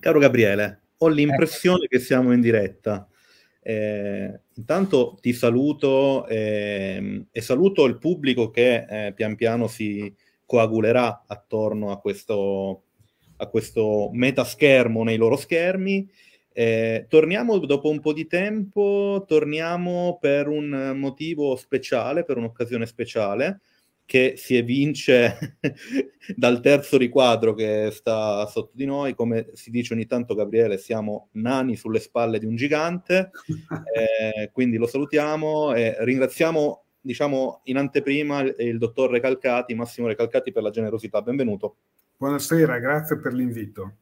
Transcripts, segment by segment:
Caro Gabriele, ho ecco. l'impressione ecco. che siamo in diretta. Eh, intanto ti saluto eh, e saluto il pubblico che eh, pian piano si coagulerà attorno a questo, a questo metaschermo nei loro schermi. Eh, torniamo dopo un po' di tempo, torniamo per un motivo speciale, per un'occasione speciale che si evince dal terzo riquadro che sta sotto di noi, come si dice ogni tanto Gabriele, siamo nani sulle spalle di un gigante, eh, quindi lo salutiamo e ringraziamo diciamo in anteprima il, il dottor Recalcati, Massimo Recalcati per la generosità, benvenuto. Buonasera, grazie per l'invito.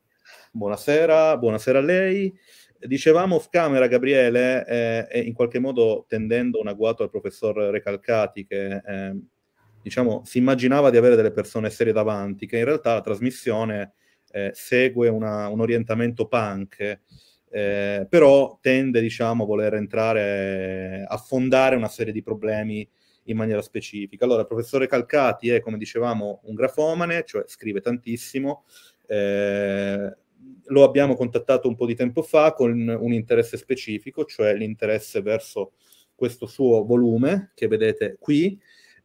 Buonasera, buonasera a lei. Dicevamo scamera Gabriele, eh, in qualche modo tendendo un agguato al professor Recalcati che... Eh, diciamo, si immaginava di avere delle persone serie davanti, che in realtà la trasmissione eh, segue una, un orientamento punk, eh, però tende, diciamo, a voler entrare, affondare una serie di problemi in maniera specifica. Allora, il professore Calcati è, come dicevamo, un grafomane, cioè scrive tantissimo. Eh, lo abbiamo contattato un po' di tempo fa con un interesse specifico, cioè l'interesse verso questo suo volume che vedete qui,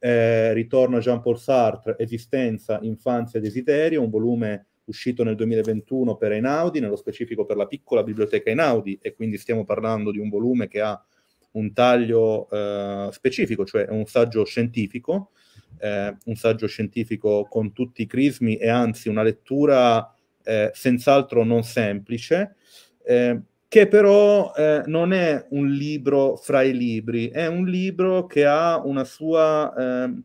eh, Ritorno a Jean-Paul Sartre, Esistenza, Infanzia e Desiderio, un volume uscito nel 2021 per Einaudi, nello specifico per la piccola biblioteca Einaudi, e quindi stiamo parlando di un volume che ha un taglio eh, specifico, cioè un saggio scientifico, eh, un saggio scientifico con tutti i crismi e anzi una lettura eh, senz'altro non semplice. Eh, che però eh, non è un libro fra i libri, è un libro che ha una sua... Eh,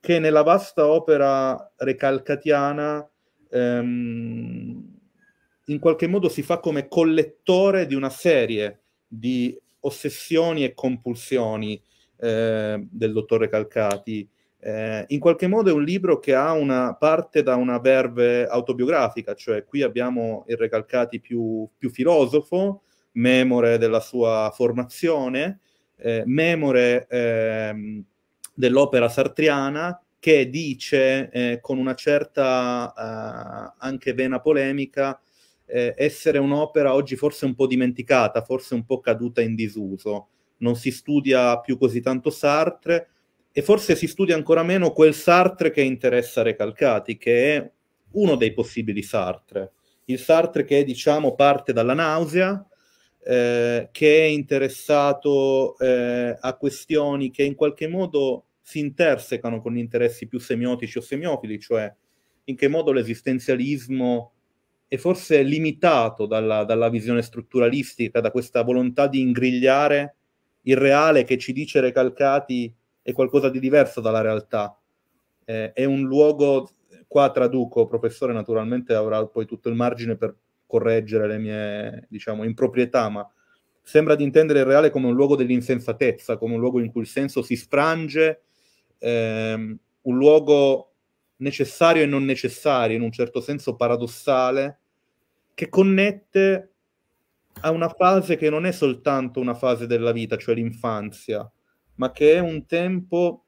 che nella vasta opera recalcatiana ehm, in qualche modo si fa come collettore di una serie di ossessioni e compulsioni eh, del dottor Recalcati eh, in qualche modo è un libro che una, parte da una verve autobiografica, cioè qui abbiamo il Recalcati più, più filosofo, memore della sua formazione, eh, memore eh, dell'opera sartriana, che dice eh, con una certa eh, anche vena polemica eh, essere un'opera oggi forse un po' dimenticata, forse un po' caduta in disuso. Non si studia più così tanto Sartre, e forse si studia ancora meno quel Sartre che interessa Recalcati, che è uno dei possibili Sartre. Il Sartre che diciamo parte dalla nausea, eh, che è interessato eh, a questioni che in qualche modo si intersecano con interessi più semiotici o semiofili, cioè in che modo l'esistenzialismo è forse limitato dalla, dalla visione strutturalistica, da questa volontà di ingrigliare il reale che ci dice Recalcati è qualcosa di diverso dalla realtà. Eh, è un luogo, qua traduco, professore naturalmente avrà poi tutto il margine per correggere le mie, diciamo, improprietà, ma sembra di intendere il reale come un luogo dell'insensatezza, come un luogo in cui il senso si sfrange, ehm, un luogo necessario e non necessario, in un certo senso paradossale, che connette a una fase che non è soltanto una fase della vita, cioè l'infanzia, ma che è un tempo,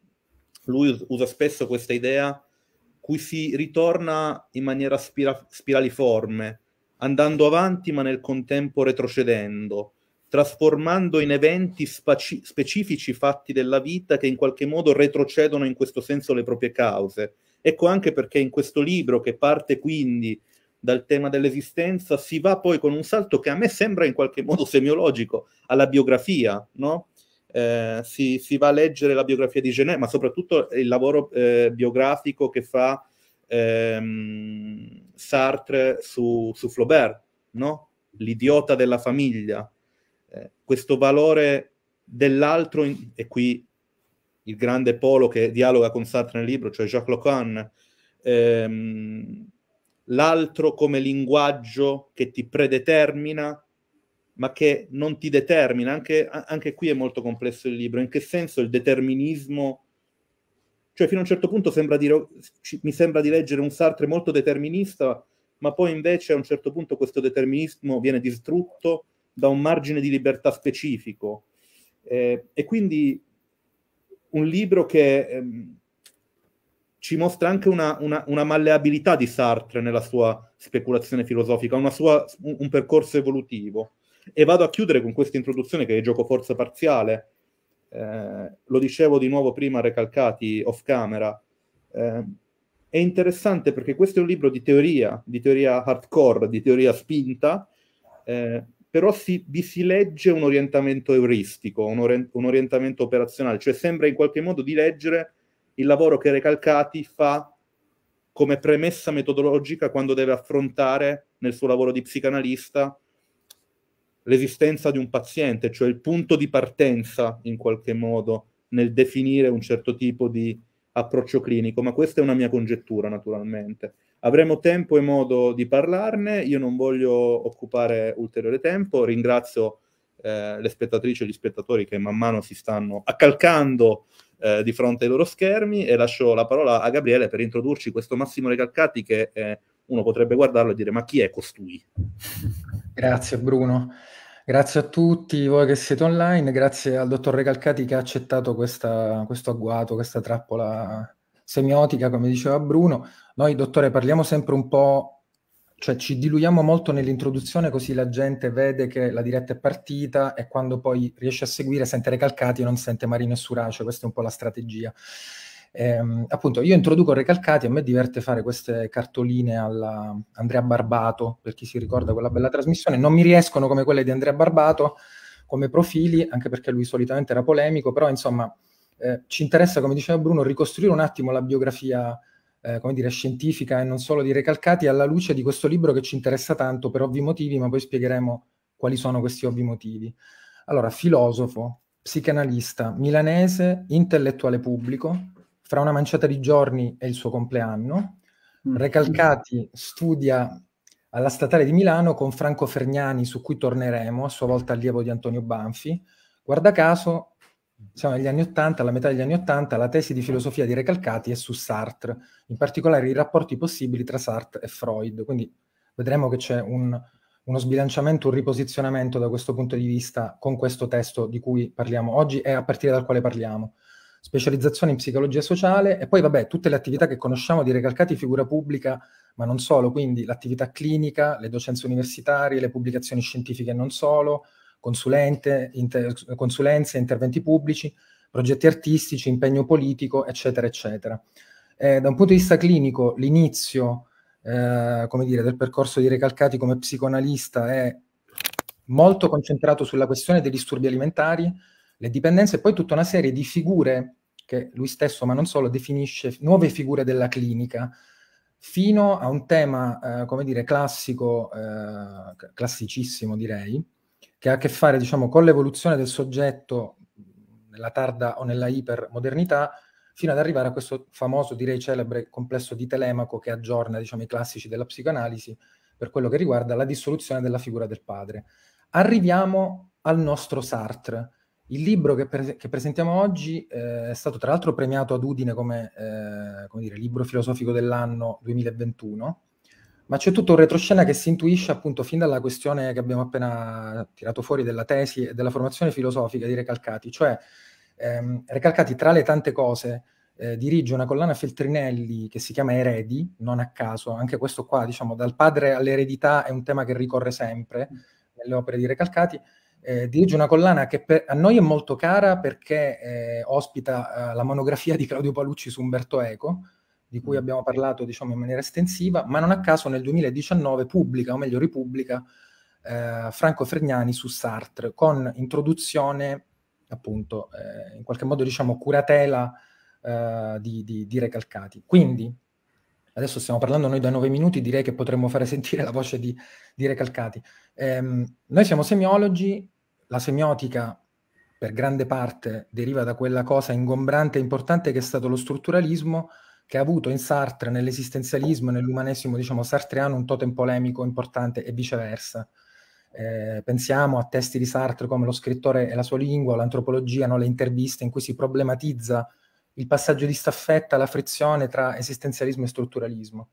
lui usa spesso questa idea, cui si ritorna in maniera spira- spiraliforme, andando avanti ma nel contempo retrocedendo, trasformando in eventi spaci- specifici fatti della vita che in qualche modo retrocedono in questo senso le proprie cause. Ecco anche perché in questo libro, che parte quindi dal tema dell'esistenza, si va poi con un salto che a me sembra in qualche modo semiologico alla biografia, no? eh, si, si, va a leggere la biografia di Genet, ma soprattutto il lavoro eh, biografico che fa ehm, Sartre su, su Flaubert, no? l'idiota della famiglia, eh, questo valore dell'altro, in, e qui il grande polo che dialoga con Sartre nel libro, cioè Jacques Lacan, ehm, l'altro come linguaggio che ti predetermina ma che non ti determina. Anche, anche, qui è molto complesso il libro. In che senso il determinismo... Cioè, fino a un certo punto sembra dire, mi sembra di leggere un Sartre molto determinista, ma poi invece a un certo punto questo determinismo viene distrutto da un margine di libertà specifico. Eh, e quindi un libro che ehm, ci mostra anche una, una, una, malleabilità di Sartre nella sua speculazione filosofica, sua, un, un percorso evolutivo. E vado a chiudere con questa introduzione che è gioco forza parziale. Eh, lo dicevo di nuovo prima, recalcati off camera. Eh, è interessante perché questo è un libro di teoria, di teoria hardcore, di teoria spinta, eh, però si, vi si legge un orientamento euristico, un, ori- un, orientamento operazionale, cioè sembra in qualche modo di leggere il lavoro che Recalcati fa come premessa metodologica quando deve affrontare nel suo lavoro di psicanalista l'esistenza di un paziente, cioè il punto di partenza in qualche modo nel definire un certo tipo di approccio clinico, ma questa è una mia congettura naturalmente. Avremo tempo e modo di parlarne, io non voglio occupare ulteriore tempo, ringrazio eh, le spettatrici e gli spettatori che man mano si stanno accalcando eh, di fronte ai loro schermi e lascio la parola a Gabriele per introdurci questo Massimo Recalcati che eh, uno potrebbe guardarlo e dire ma chi è costui? Grazie Bruno. Grazie a tutti voi che siete online, grazie al dottor Recalcati che ha accettato questa, questo agguato, questa trappola semiotica, come diceva Bruno. Noi, dottore, parliamo sempre un po', cioè ci diluiamo molto nell'introduzione così la gente vede che la diretta è partita e quando poi riesce a seguire sente Recalcati e non sente Marino e Surace, questa è un po' la strategia. Ehm, appunto, io introduco Recalcati, a me diverte fare queste cartoline alla Andrea Barbato, per chi si ricorda quella bella trasmissione, non mi riescono come quelle di Andrea Barbato come profili, anche perché lui solitamente era polemico, però insomma eh, ci interessa, come diceva Bruno, ricostruire un attimo la biografia eh, come dire, scientifica e non solo di Recalcati alla luce di questo libro che ci interessa tanto per ovvi motivi, ma poi spiegheremo quali sono questi ovvi motivi. Allora, filosofo, psicanalista, milanese, intellettuale pubblico, fra una manciata di giorni è il suo compleanno. Mm. Recalcati studia alla Statale di Milano con Franco Fergnani, su cui torneremo, a sua volta allievo di Antonio Banfi. Guarda caso, siamo negli anni Ottanta, alla metà degli anni Ottanta, la tesi di filosofia di Recalcati è su Sartre, in particolare i rapporti possibili tra Sartre e Freud. Quindi vedremo che c'è un, uno sbilanciamento, un riposizionamento da questo punto di vista con questo testo di cui parliamo oggi e a partire dal quale parliamo specializzazione in psicologia sociale e poi vabbè tutte le attività che conosciamo di Recalcati figura pubblica, ma non solo, quindi l'attività clinica, le docenze universitarie, le pubblicazioni scientifiche e non solo, inter- consulenze, interventi pubblici, progetti artistici, impegno politico, eccetera, eccetera. Eh, da un punto di vista clinico, l'inizio eh, come dire, del percorso di Recalcati come psicoanalista è molto concentrato sulla questione dei disturbi alimentari, le dipendenze e poi tutta una serie di figure che lui stesso, ma non solo, definisce nuove figure della clinica, fino a un tema, eh, come dire, classico, eh, classicissimo direi, che ha a che fare, diciamo, con l'evoluzione del soggetto nella tarda o nella ipermodernità, fino ad arrivare a questo famoso, direi celebre, complesso di Telemaco che aggiorna, diciamo, i classici della psicoanalisi per quello che riguarda la dissoluzione della figura del padre. Arriviamo al nostro Sartre, il libro che, pre- che presentiamo oggi eh, è stato tra l'altro premiato ad Udine come, eh, come dire, libro filosofico dell'anno 2021, ma c'è tutto un retroscena che si intuisce appunto fin dalla questione che abbiamo appena tirato fuori della tesi e della formazione filosofica di Recalcati, cioè ehm, Recalcati tra le tante cose eh, dirige una collana Feltrinelli che si chiama Eredi, non a caso, anche questo qua diciamo dal padre all'eredità è un tema che ricorre sempre nelle opere di Recalcati, eh, dirige una collana che per, a noi è molto cara perché eh, ospita eh, la monografia di Claudio Palucci su Umberto Eco, di cui mm. abbiamo parlato diciamo, in maniera estensiva, ma non a caso nel 2019 pubblica, o meglio ripubblica, eh, Franco Fregnani su Sartre, con introduzione, appunto, eh, in qualche modo diciamo curatela eh, di, di, di recalcati. Quindi, adesso stiamo parlando noi da nove minuti, direi che potremmo fare sentire la voce di, di Recalcati. Eh, noi siamo semiologi, la semiotica per grande parte deriva da quella cosa ingombrante e importante che è stato lo strutturalismo che ha avuto in Sartre, nell'esistenzialismo, nell'umanesimo, diciamo, sartreano un totem polemico importante e viceversa. Eh, pensiamo a testi di Sartre come Lo scrittore e la sua lingua, l'antropologia, no? le interviste in cui si problematizza il passaggio di staffetta, la frizione tra esistenzialismo e strutturalismo.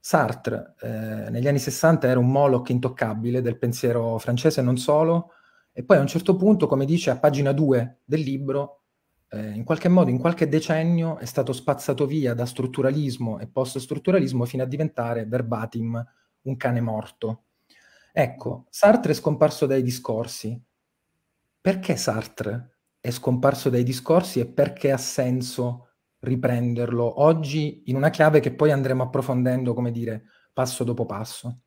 Sartre eh, negli anni 60 era un Moloch intoccabile del pensiero francese, non solo, e poi a un certo punto, come dice a pagina 2 del libro, eh, in qualche modo, in qualche decennio, è stato spazzato via da strutturalismo e post-strutturalismo fino a diventare verbatim un cane morto. Ecco, Sartre è scomparso dai discorsi. Perché Sartre è scomparso dai discorsi e perché ha senso riprenderlo oggi in una chiave che poi andremo approfondendo, come dire, passo dopo passo?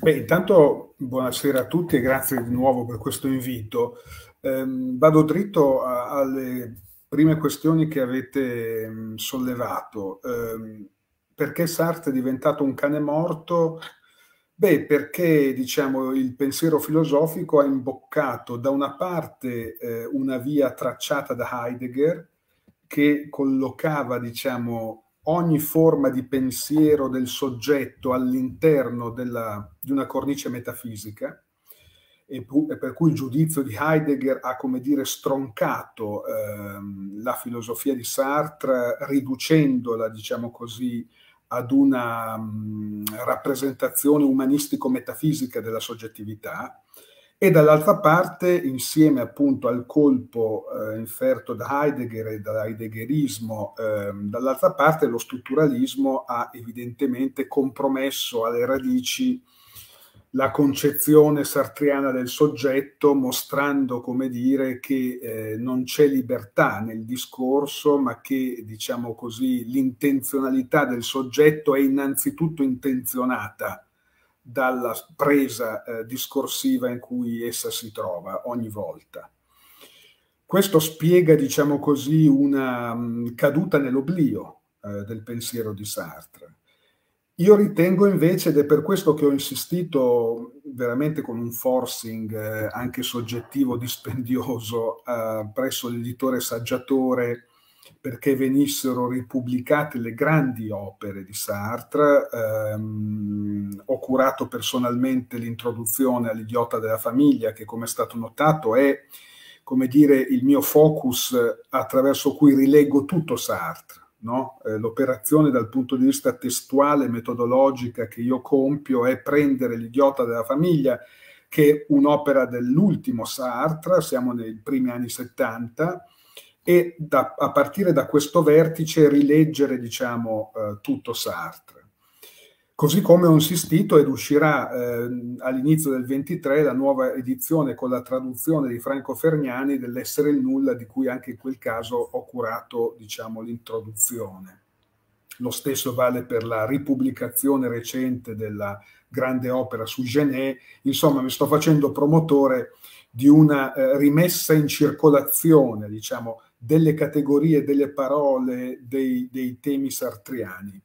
Beh, intanto buonasera a tutti e grazie di nuovo per questo invito. Eh, vado dritto a, alle prime questioni che avete mh, mm, sollevato. Eh, perché Sartre è diventato un cane morto? Beh, perché diciamo, il pensiero filosofico ha imboccato da una parte eh, una via tracciata da Heidegger che collocava diciamo, ogni forma di pensiero del soggetto all'interno della, di una cornice metafisica e, pu- e, per cui il giudizio di Heidegger ha, come dire, stroncato ehm, la filosofia di Sartre riducendola, diciamo così, ad una mh, mm, rappresentazione umanistico-metafisica della soggettività e dall'altra parte, insieme appunto al colpo eh, inferto da Heidegger e dall'heideggerismo, eh, dall'altra parte lo strutturalismo ha evidentemente compromesso alle radici la concezione sartriana del soggetto, mostrando, come dire, che eh, non c'è libertà nel discorso, ma che, diciamo così, l'intenzionalità del soggetto è innanzitutto intenzionata dalla presa eh, discorsiva in cui essa si trova ogni volta. Questo spiega, diciamo così, una mh, mm, caduta nell'oblio eh, del pensiero di Sartre. Io ritengo invece, ed è per questo che ho insistito veramente con un forcing eh, anche soggettivo dispendioso eh, presso l'editore saggiatore perché venissero ripubblicate le grandi opere di Sartre. Ehm, ho curato personalmente l'introduzione all'idiota della famiglia, che come è stato notato è, come dire, il mio focus attraverso cui rileggo tutto Sartre. No? Eh, l'operazione dal punto di vista testuale, metodologica che io compio è prendere l'idiota della famiglia, che è un'opera dell'ultimo Sartre, siamo nei primi anni 70, e da, a partire da questo vertice rileggere diciamo, eh, tutto Sartre. Così come ho insistito ed uscirà eh, all'inizio del 23 la nuova edizione con la traduzione di Franco Fergnani dell'essere il nulla di cui anche in quel caso ho curato diciamo, l'introduzione. Lo stesso vale per la ripubblicazione recente della grande opera su Genet. Insomma, mi sto facendo promotore di una eh, rimessa in circolazione, diciamo, delle categorie, delle parole, dei, dei temi sartriani.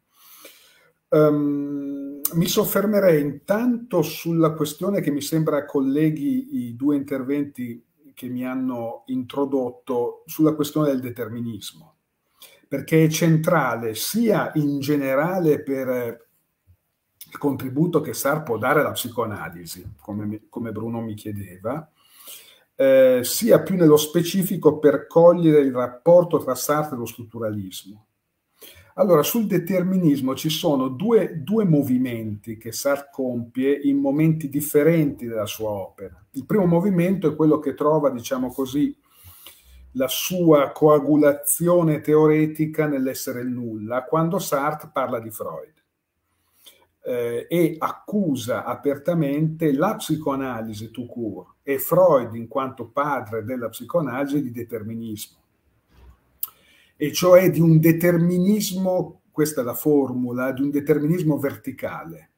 Um, mi soffermerei intanto sulla questione che mi sembra colleghi i due interventi che mi hanno introdotto sulla questione del determinismo, perché è centrale sia in generale per il contributo che Sar può dare alla psicoanalisi, come, come Bruno mi chiedeva, eh, sia più nello specifico per cogliere il rapporto tra Sartre e lo strutturalismo. Allora, sul determinismo ci sono due, due movimenti che Sartre compie in momenti differenti della sua opera. Il primo movimento è quello che trova, diciamo così, la sua coagulazione teoretica nell'essere nulla, quando Sartre parla di Freud eh, e accusa apertamente la psicoanalisi tout court e Freud in quanto padre della psicoanalisi di determinismo. E cioè di un determinismo, questa è la formula, di un determinismo verticale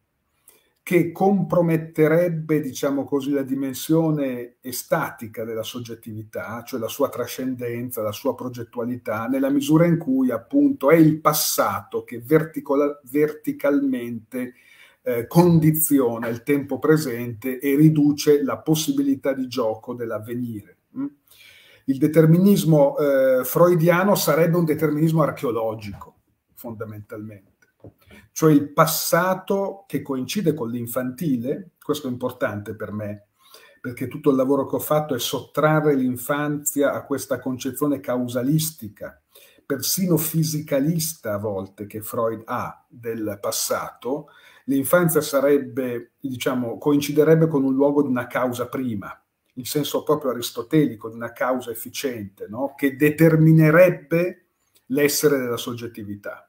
che comprometterebbe, diciamo così, la dimensione estatica della soggettività, cioè la sua trascendenza, la sua progettualità, nella misura in cui appunto è il passato che verticola- verticalmente eh, condiziona il tempo presente e riduce la possibilità di gioco dell'avvenire. Hm? Il determinismo eh, freudiano sarebbe un determinismo archeologico, fondamentalmente cioè il passato che coincide con l'infantile, questo è importante per me, perché tutto il lavoro che ho fatto è sottrarre l'infanzia a questa concezione causalistica, persino fisicalista a volte che Freud ha del passato, l'infanzia sarebbe, diciamo, coinciderebbe con un luogo di una causa prima, in senso proprio aristotelico, di una causa efficiente, no? che determinerebbe l'essere della soggettività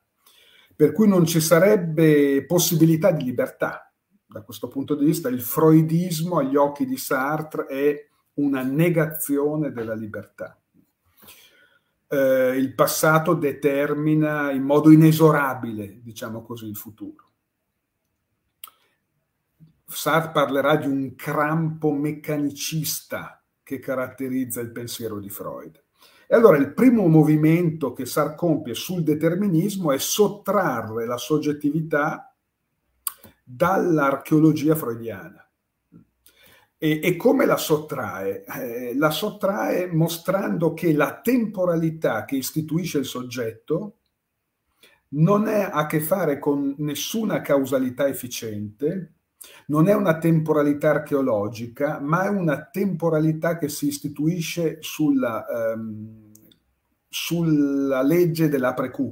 per cui non ci sarebbe possibilità di libertà. Da questo punto di vista il freudismo agli occhi di Sartre è una negazione della libertà. Eh, il passato determina in modo inesorabile, diciamo così, il futuro. Sartre parlerà di un crampo meccanicista che caratterizza il pensiero di Freud. E allora il primo movimento che Sartre compie sul determinismo è sottrarre la soggettività dall'archeologia freudiana. E, e, come la sottrae? Eh, la sottrae mostrando che la temporalità che istituisce il soggetto non ha a che fare con nessuna causalità efficiente, non è una temporalità archeologica, ma è una temporalità che si istituisce sulla, ehm, sulla legge dell'APREQ,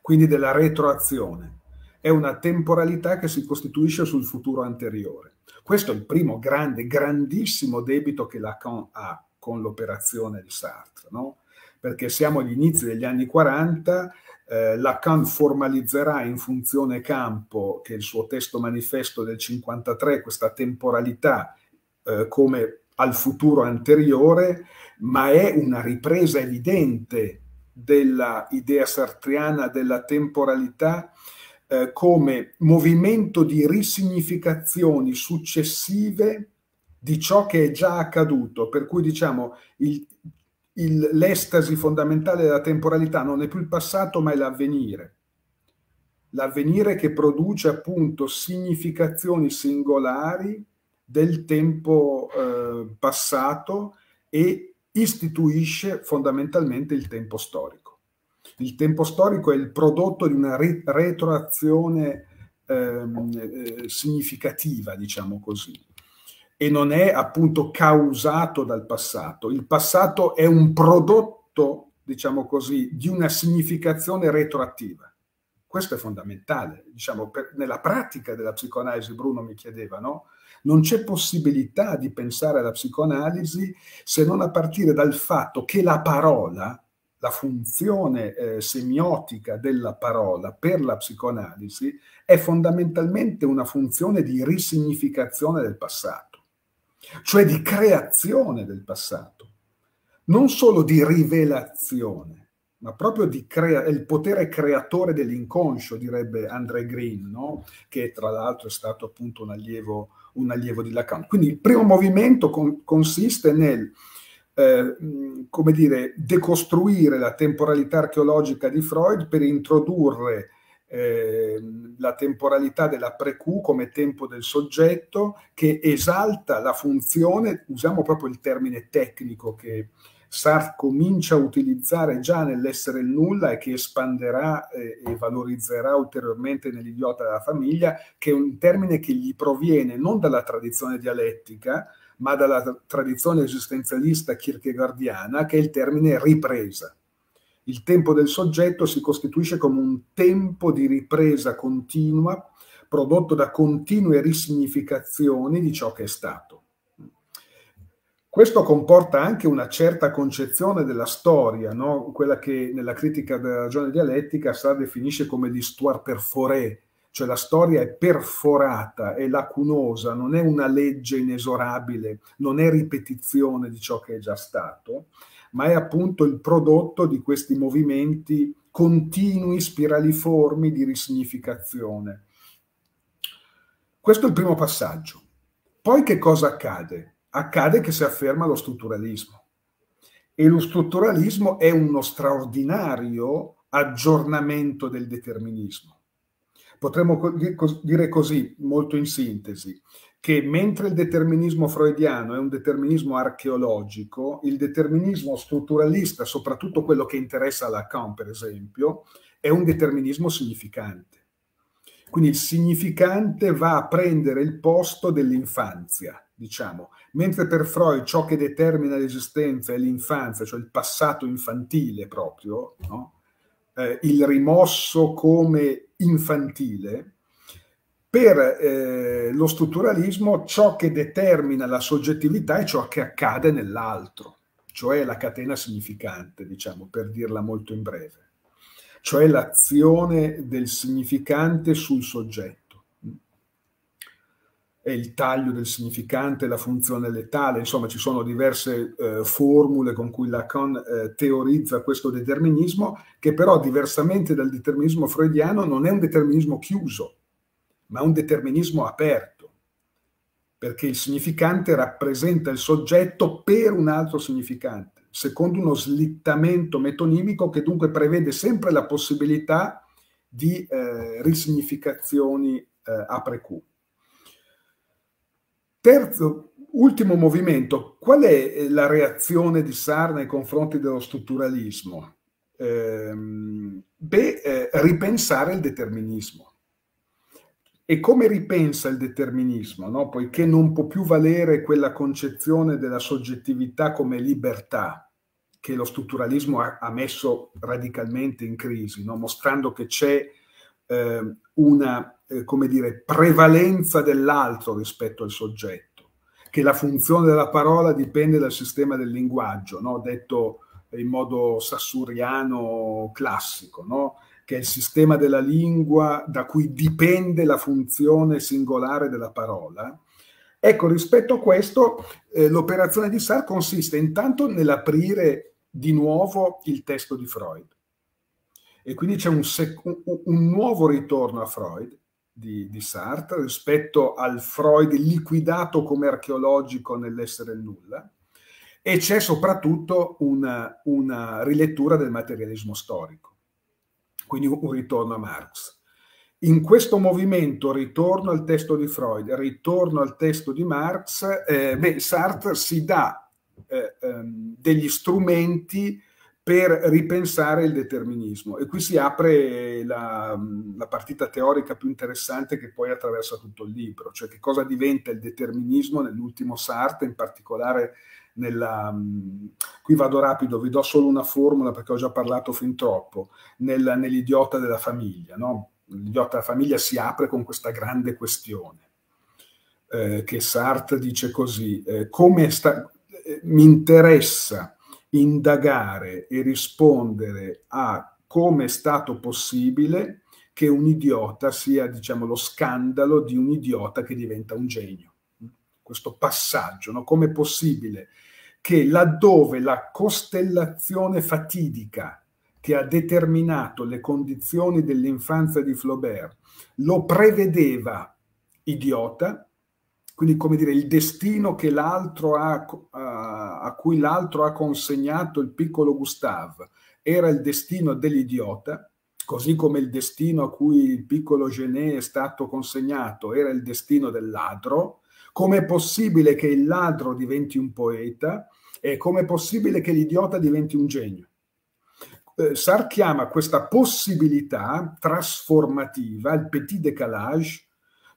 quindi della retroazione. È una temporalità che si costituisce sul futuro anteriore. Questo è il primo grande, grandissimo debito che Lacan ha con l'operazione di Sartre, no? perché siamo agli inizi degli anni 40, eh, Lacan formalizzerà in funzione campo, che è il suo testo manifesto del 53, questa temporalità eh, come al futuro anteriore, ma è una ripresa evidente della idea sartriana della temporalità eh, come movimento di risignificazioni successive di ciò che è già accaduto, per cui diciamo il, il, l'estasi fondamentale della temporalità non è più il passato ma è l'avvenire. L'avvenire che produce appunto significazioni singolari del tempo eh, passato e istituisce fondamentalmente il tempo storico. Il tempo storico è il prodotto di una re- retroazione ehm, eh, significativa, diciamo così, e non è appunto causato dal passato. Il passato è un prodotto, diciamo così, di una significazione retroattiva. Questo è fondamentale. Diciamo, per, nella pratica della psicoanalisi, Bruno mi chiedeva, no? Non c'è possibilità di pensare alla psicoanalisi se non a partire dal fatto che la parola, la funzione eh, semiotica della parola per la psicoanalisi è fondamentalmente una funzione di risignificazione del passato cioè di creazione del passato, non solo di rivelazione, ma proprio di crea- il potere creatore dell'inconscio, direbbe André Green, no? che tra l'altro è stato appunto un allievo, un allievo di Lacan. Quindi il primo movimento con- consiste nel eh, come dire, decostruire la temporalità archeologica di Freud per introdurre Ehm, la temporalità della pre-Q come tempo del soggetto che esalta la funzione, usiamo proprio il termine tecnico che Sartre comincia a utilizzare già nell'essere il nulla e che espanderà eh, e valorizzerà ulteriormente nell'idiota della famiglia, che è un termine che gli proviene non dalla tradizione dialettica, ma dalla tradizione esistenzialista kierkegaardiana, che è il termine ripresa. Il tempo del soggetto si costituisce come un tempo di ripresa continua prodotto da continue risignificazioni di ciò che è stato. Questo comporta anche una certa concezione della storia, no? quella che nella critica della ragione dialettica Sartre definisce come l'histoire perforée, cioè la storia è perforata, è lacunosa, non è una legge inesorabile, non è ripetizione di ciò che è già stato, ma è appunto il prodotto di questi movimenti continui, spiraliformi di risignificazione. Questo è il primo passaggio. Poi che cosa accade? Accade che si afferma lo strutturalismo. E lo strutturalismo è uno straordinario aggiornamento del determinismo. Potremmo dire così, molto in sintesi, che mentre il determinismo freudiano è un determinismo archeologico, il determinismo strutturalista, soprattutto quello che interessa a Lacan, per esempio, è un determinismo significante. Quindi il significante va a prendere il posto dell'infanzia, diciamo, mentre per Freud ciò che determina l'esistenza è l'infanzia, cioè il passato infantile proprio, no? eh, il rimosso come infantile, per eh, lo strutturalismo ciò che determina la soggettività è ciò che accade nell'altro, cioè la catena significante, diciamo, per dirla molto in breve, cioè l'azione del significante sul soggetto. È il taglio del significante, la funzione letale, insomma ci sono diverse eh, formule con cui Lacan eh, teorizza questo determinismo, che però diversamente dal determinismo freudiano non è un determinismo chiuso, ma un determinismo aperto, perché il significante rappresenta il soggetto per un altro significante, secondo uno slittamento metonimico che dunque prevede sempre la possibilità di eh, risignificazioni eh, apre Q. Terzo, ultimo movimento, qual è eh, la reazione di Sartre nei confronti dello strutturalismo? Ehm, eh, beh, ripensare il determinismo e come ripensa il determinismo, no? poiché non può più valere quella concezione della soggettività come libertà che lo strutturalismo ha, ha messo radicalmente in crisi, no? mostrando che c'è eh, una eh, come dire, prevalenza dell'altro rispetto al soggetto che la funzione della parola dipende dal sistema del linguaggio, no? detto in modo sassuriano classico, no? che è il sistema della lingua da cui dipende la funzione singolare della parola, ecco, rispetto a questo, eh, l'operazione di Sartre consiste intanto nell'aprire di nuovo il testo di Freud. E quindi c'è un, un, nuovo ritorno a Freud di, di Sartre rispetto al Freud liquidato come archeologico nell'essere nulla e c'è soprattutto una, una rilettura del materialismo storico quindi un ritorno a Marx. In questo movimento, ritorno al testo di Freud, ritorno al testo di Marx, eh, beh, Sartre si dà eh, ehm, degli strumenti per ripensare il determinismo e qui si apre la, la, partita teorica più interessante che poi attraversa tutto il libro, cioè che cosa diventa il determinismo nell'ultimo Sartre, in particolare nella, qui vado rapido, vi do solo una formula perché ho già parlato fin troppo, nel, nell'idiota della famiglia. No? L'idiota della famiglia si apre con questa grande questione, eh, che Sartre dice così, eh, come sta, eh, mi interessa indagare e rispondere a come è stato possibile che un idiota sia, diciamo, lo scandalo di un idiota che diventa un genio questo passaggio, no? come è possibile che laddove la costellazione fatidica che ha determinato le condizioni dell'infanzia di Flaubert lo prevedeva idiota, quindi come dire il destino ha, a, eh, a cui l'altro ha consegnato il piccolo Gustave era il destino dell'idiota, così come il destino a cui il piccolo Genet è stato consegnato era il destino del ladro, Com'è possibile che il ladro diventi un poeta? E com'è possibile che l'idiota diventi un genio? Eh, Sartre chiama questa possibilità trasformativa il petit décalage,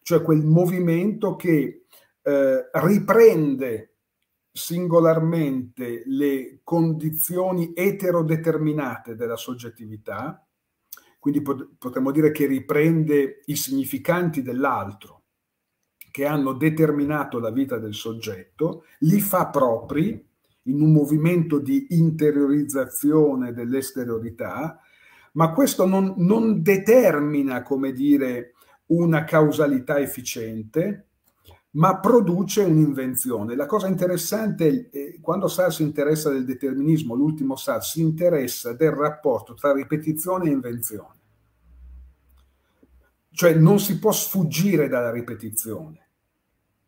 cioè quel movimento che eh, riprende singolarmente le condizioni eterodeterminate della soggettività, quindi pot- potremmo dire che riprende i significanti dell'altro che hanno determinato la vita del soggetto, li fa propri in un movimento di interiorizzazione dell'esteriorità, ma questo non, non determina, come dire, una causalità efficiente, ma produce un'invenzione. La cosa interessante è eh, quando Sartre si interessa del determinismo, l'ultimo Sartre si interessa del rapporto tra ripetizione e invenzione. Cioè non si può sfuggire dalla ripetizione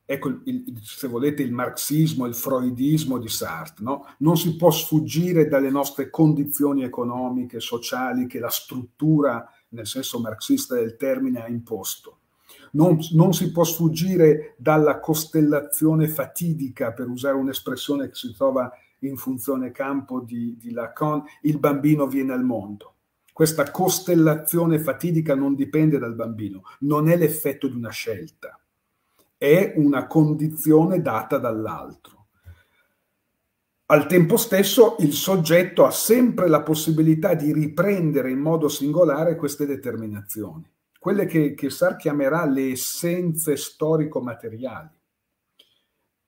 ecco il, il, se volete il marxismo, il freudismo di Sartre, no? non si può sfuggire dalle nostre condizioni economiche, sociali che la struttura, nel senso marxista del termine, ha imposto. Non, non si può sfuggire dalla costellazione fatidica, per usare un'espressione che si trova in funzione campo di, di Lacan, il bambino viene al mondo. Questa costellazione fatidica non dipende dal bambino, non è l'effetto di una scelta è una condizione data dall'altro. Al tempo stesso il soggetto ha sempre la possibilità di riprendere in modo singolare queste determinazioni, quelle che, che Sar chiamerà le essenze storico-materiali.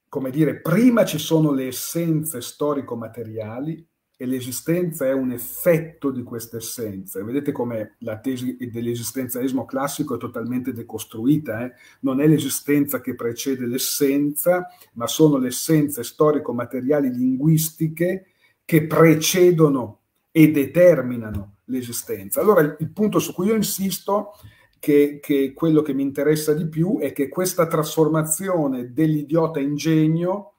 Come dire, prima ci sono le essenze storico-materiali e l'esistenza è un effetto di questa essenza. Vedete come la tesi dell'esistenzialismo classico è totalmente decostruita, eh? non è l'esistenza che precede l'essenza, ma sono le essenze storico-materiali linguistiche che precedono e determinano l'esistenza. Allora il punto su cui io insisto, che, che quello che mi interessa di più, è che questa trasformazione dell'idiota ingegno,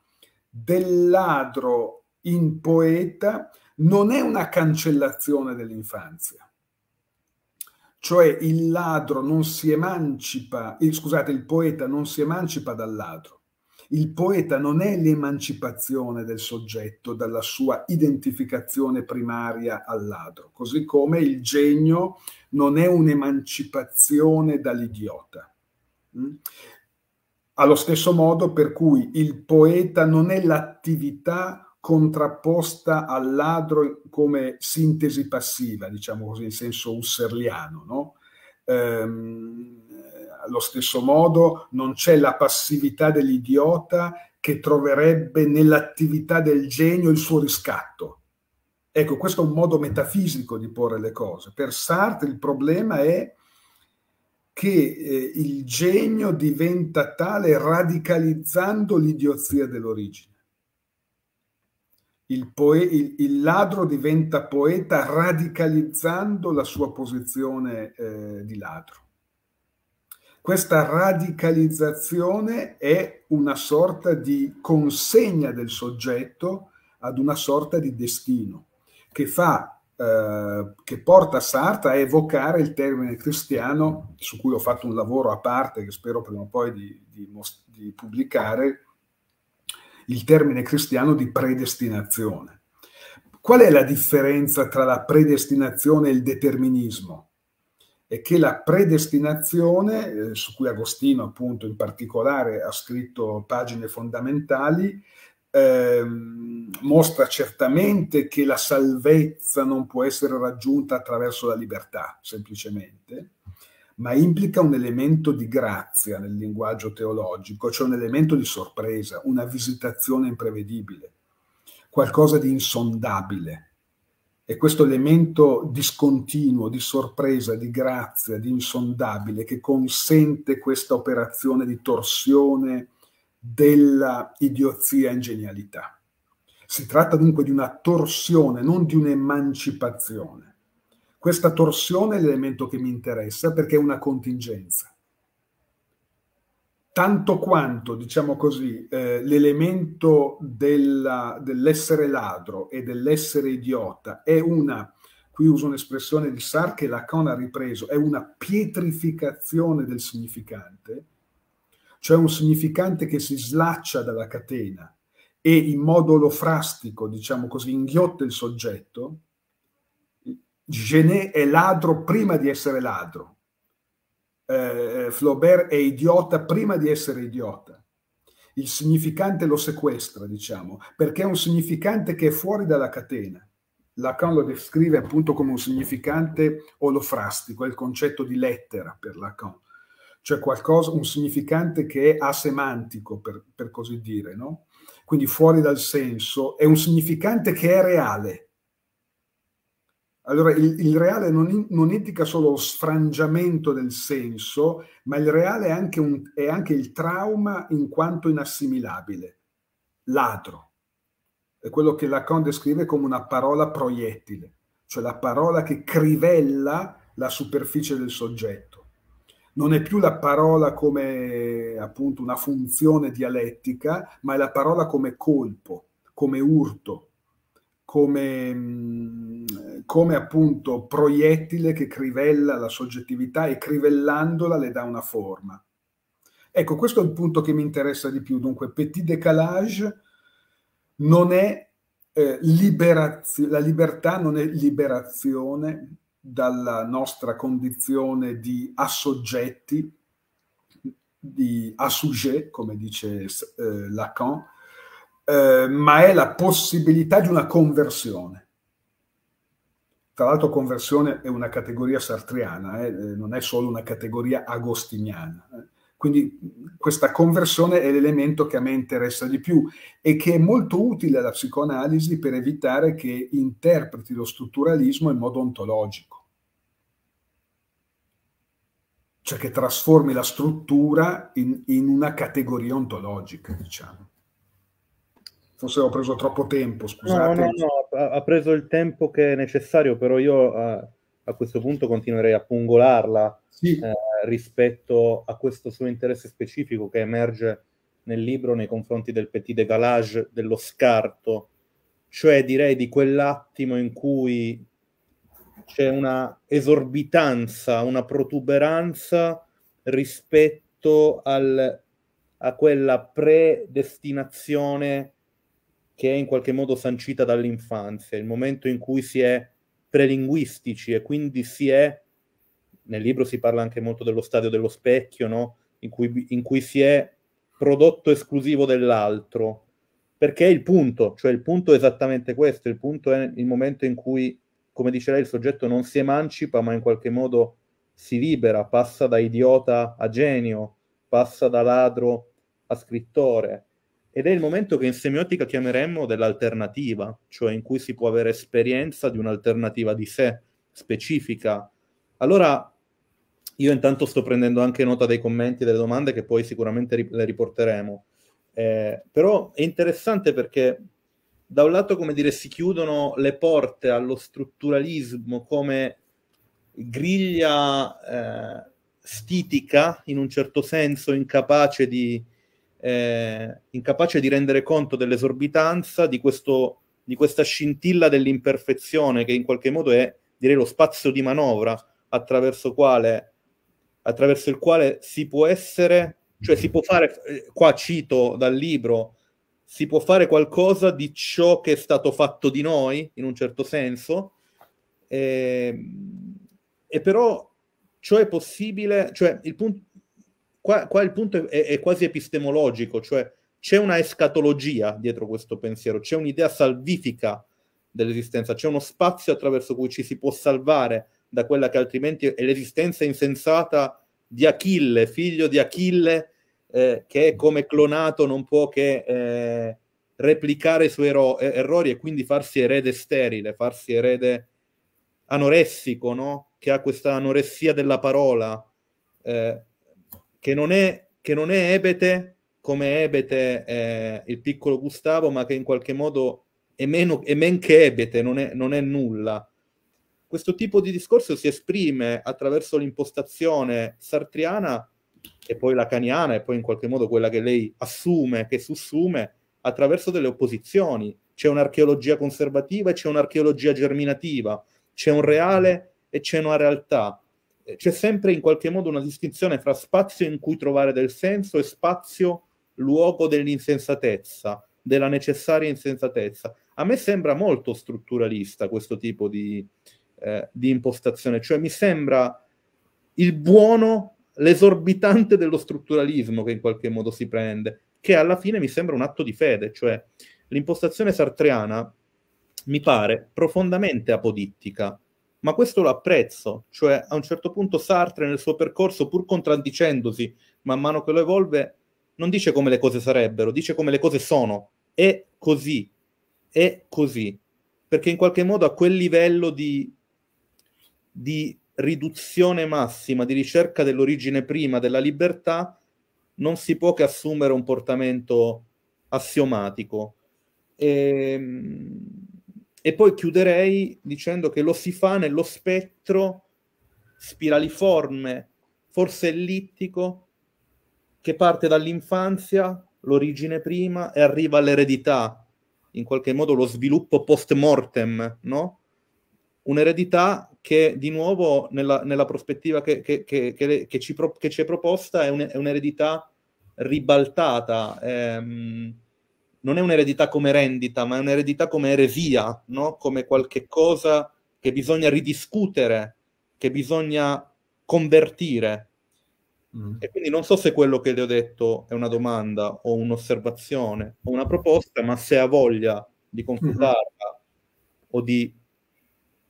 del ladro in poeta non è una cancellazione dell'infanzia. Cioè il ladro non si emancipa, eh, scusate, il poeta non si emancipa dal ladro. Il poeta non è l'emancipazione del soggetto dalla sua identificazione primaria al ladro, così come il genio non è un'emancipazione dall'idiota. Mm? Allo stesso modo per cui il poeta non è l'attività contrapposta al ladro come sintesi passiva, diciamo così, in senso husserliano. No? Ehm, allo stesso modo non c'è la passività dell'idiota che troverebbe nell'attività del genio il suo riscatto. Ecco, questo è un modo metafisico di porre le cose. Per Sartre il problema è che eh, il genio diventa tale radicalizzando l'idiozia dell'origine il, poe- il, il, ladro diventa poeta radicalizzando la sua posizione eh, di ladro. Questa radicalizzazione è una sorta di consegna del soggetto ad una sorta di destino che, fa, eh, che porta Sartre a evocare il termine cristiano, su cui ho fatto un lavoro a parte che spero prima o poi di, di, di pubblicare, il termine cristiano di predestinazione. Qual è la differenza tra la predestinazione e il determinismo? È che la predestinazione, eh, su cui Agostino appunto in particolare ha scritto pagine fondamentali, eh, mostra certamente che la salvezza non può essere raggiunta attraverso la libertà, semplicemente, ma implica un elemento di grazia nel linguaggio teologico, cioè un elemento di sorpresa, una visitazione imprevedibile, qualcosa di insondabile. E questo elemento discontinuo, di sorpresa, di grazia, di insondabile, che consente questa operazione di torsione della idiozia in genialità. Si tratta dunque di una torsione, non di un'emancipazione. Questa torsione è l'elemento che mi interessa perché è una contingenza. Tanto quanto, diciamo così, eh, l'elemento dell'essere ladro e dell'essere idiota è una, qui uso un'espressione di Sartre che Lacan ha ripreso, è una pietrificazione del significante, cioè un significante che si slaccia dalla catena e in modo lofrastico, diciamo così, inghiotta il soggetto, Genet è ladro prima di essere ladro, eh, eh, Flaubert è idiota prima di essere idiota. Il significante lo sequestra, diciamo, perché è un significante che è fuori dalla catena. Lacan lo descrive appunto come un significante olofrastico, è il concetto di lettera per Lacan, cioè qualcosa, un significante che è asemantico, per, per così dire, no? quindi fuori dal senso, è un significante che è reale, allora, il, il reale non, non, indica solo lo sfrangiamento del senso, ma il reale è anche, un, è anche il trauma in quanto inassimilabile, ladro. È quello che Lacan descrive come una parola proiettile, cioè la parola che crivella la superficie del soggetto. Non è più la parola come appunto una funzione dialettica, ma è la parola come colpo, come urto, come, come, appunto proiettile che crivella la soggettività e crivellandola le dà una forma. Ecco, questo è il punto che mi interessa di più. Dunque, petit décalage non è eh, liberazione, la libertà non è liberazione dalla nostra condizione di assoggetti, di assujet, come dice eh, Lacan, eh, ma è la possibilità di una conversione. Tra l'altro conversione è una categoria sartriana, eh, eh non è solo una categoria agostiniana. Eh. Quindi questa conversione è l'elemento che a me interessa di più e che è molto utile alla psicoanalisi per evitare che interpreti lo strutturalismo in modo ontologico. Cioè che trasformi la struttura in, in una categoria ontologica, diciamo forse ho preso troppo tempo, scusate. No, no, no, ha preso il tempo che è necessario, però io eh, a questo punto continuerei a pungolarla sì. eh, rispetto a questo suo interesse specifico che emerge nel libro nei confronti del petit décalage, dello scarto, cioè direi di quell'attimo in cui c'è una esorbitanza, una protuberanza rispetto al, a quella predestinazione che è in qualche modo sancita dall'infanzia, il momento in cui si è prelinguistici e quindi si è, nel libro si parla anche molto dello stadio dello specchio, no? in, cui, in cui si è prodotto esclusivo dell'altro, perché è il punto, cioè il punto è esattamente questo, il punto è il momento in cui, come dice lei, il soggetto non si emancipa, ma in qualche modo si libera, passa da idiota a genio, passa da ladro a scrittore ed è il momento che in semiotica chiameremmo dell'alternativa, cioè in cui si può avere esperienza di un'alternativa di sé specifica. Allora io intanto sto prendendo anche nota dei commenti, e delle domande che poi sicuramente ri- le riporteremo. Eh, però è interessante perché da un lato, come dire, si chiudono le porte allo strutturalismo come griglia eh, stitica, in un certo senso incapace di, eh, incapace di rendere conto dell'esorbitanza di, questo, di questa scintilla dell'imperfezione che in qualche modo è direi lo spazio di manovra attraverso, quale, attraverso il quale si può essere, cioè si può fare, eh, qua cito dal libro, si può fare qualcosa di ciò che è stato fatto di noi, in un certo senso, e, ehm, e però ciò è possibile, cioè il punto qua, qua il punto è, è, quasi epistemologico, cioè c'è una escatologia dietro questo pensiero, c'è un'idea salvifica dell'esistenza, c'è uno spazio attraverso cui ci si può salvare da quella che altrimenti è l'esistenza insensata di Achille, figlio di Achille, eh, che come clonato non può che eh, replicare i suoi ero- eh, errori e quindi farsi erede sterile, farsi erede anoressico, no? che ha questa anoressia della parola. Eh, che non è, che non è ebete come ebete eh, il piccolo Gustavo, ma che in qualche modo è, meno, è men che ebete, non è, non è nulla. Questo tipo di discorso si esprime attraverso l'impostazione sartriana e poi lacaniana e poi in qualche modo quella che lei assume, che sussume, attraverso delle opposizioni. C'è un'archeologia conservativa e c'è un'archeologia germinativa, c'è un reale e c'è una realtà. Eh, c'è sempre in qualche modo una distinzione fra spazio in cui trovare del senso e spazio luogo dell'insensatezza, della necessaria insensatezza. A me sembra molto strutturalista questo tipo di, eh, di impostazione, cioè mi sembra il buono, l'esorbitante dello strutturalismo che in qualche modo si prende, che alla fine mi sembra un atto di fede, cioè l'impostazione sartriana mi pare profondamente apodittica ma questo lo apprezzo, cioè a un certo punto Sartre nel suo percorso, pur contraddicendosi man mano che lo evolve, non dice come le cose sarebbero, dice come le cose sono, è così, è così, perché in qualche modo a quel livello di, di riduzione massima, di ricerca dell'origine prima della libertà, non si può che assumere un portamento assiomatico. E, ehm, e poi chiuderei dicendo che lo si fa nello spettro spiraliforme, forse ellittico, che parte dall'infanzia, l'origine prima, e arriva all'eredità, in qualche modo lo sviluppo post mortem, no? Un'eredità che di nuovo nella, nella prospettiva che, che, che, ci pro, che, ci è proposta è, un, è un'eredità ribaltata. Ehm, non è un'eredità come rendita, ma è un'eredità come eresia, no? come qualche cosa che bisogna ridiscutere, che bisogna convertire. Mm. E quindi non so se quello che le ho detto è una domanda o un'osservazione o una proposta, ma se ha voglia di confrontarla mm o di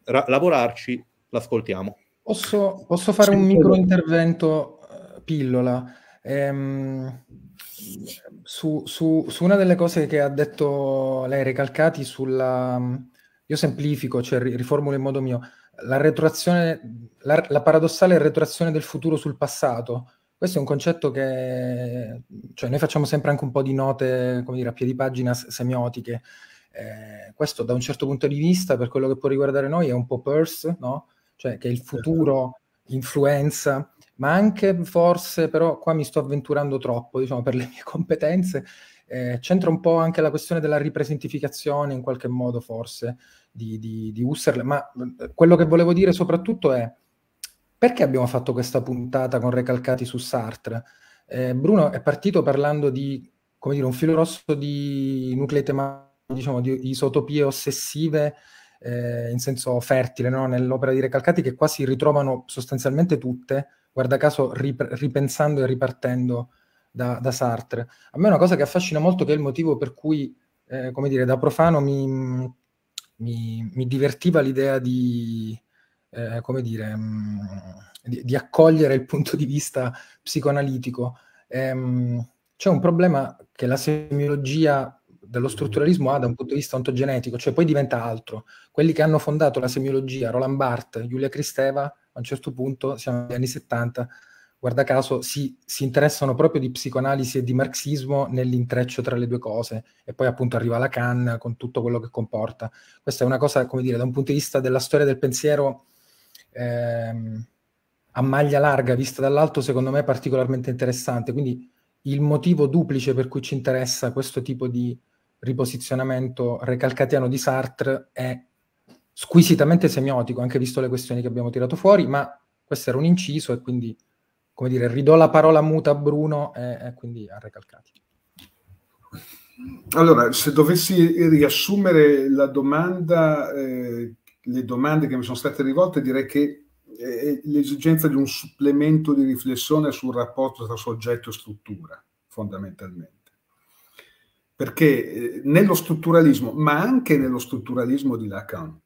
ra- lavorarci, l'ascoltiamo. Posso, posso fare sì, un micro intervento eh, pillola? Ehm su, su, su, una delle cose che ha detto lei, Recalcati, sulla... Io semplifico, cioè riformulo in modo mio, la, retroazione, la, la paradossale retroazione del futuro sul passato. Questo è un concetto che cioè, noi facciamo sempre anche un po' di note, come dire, a piedi pagina semiotiche. Eh, questo da un certo punto di vista, per quello che può riguardare noi, è un po' Peirce, no? Cioè che il futuro esatto. influenza ma anche forse, però qua mi sto avventurando troppo, diciamo, per le mie competenze, eh, c'entra un po' anche la questione della ripresentificazione in qualche modo forse di, di, di Husserl, ma eh, quello che volevo dire soprattutto è perché abbiamo fatto questa puntata con Recalcati su Sartre? Eh, Bruno è partito parlando di, come dire, un filo rosso di nuclei tematici, diciamo, di isotopie ossessive eh, in senso fertile, no? nell'opera di Recalcati, che qua si ritrovano sostanzialmente tutte, guarda caso rip- ripensando e ripartendo da, da, Sartre. A me è una cosa che affascina molto, che è il motivo per cui, eh, come dire, da profano mi, mi, mi divertiva l'idea di, eh, come dire, mm, di, di, accogliere il punto di vista psicoanalitico. Ehm, c'è un problema che la semiologia dello strutturalismo ha da un punto di vista ontogenetico, cioè poi diventa altro. Quelli che hanno fondato la semiologia, Roland Barthes, Giulia Cristeva, un certo punto, siamo negli anni 70, guarda caso, si, si, interessano proprio di psicoanalisi e di marxismo nell'intreccio tra le due cose. E poi appunto arriva Lacan con tutto quello che comporta. Questa è una cosa, come dire, da un punto di vista della storia del pensiero ehm, a maglia larga, vista dall'alto, secondo me particolarmente interessante. Quindi il motivo duplice per cui ci interessa questo tipo di riposizionamento recalcatiano di Sartre è squisitamente semiotico, anche visto le questioni che abbiamo tirato fuori, ma questo era un inciso e quindi, come dire, ridò la parola muta a Bruno e, e quindi a Recalcati. Allora, se dovessi riassumere la domanda, eh, le domande che mi sono state rivolte, direi che eh, l'esigenza di un supplemento di riflessione sul rapporto tra soggetto e struttura, fondamentalmente. Perché eh, nello strutturalismo, ma anche nello strutturalismo di Lacan,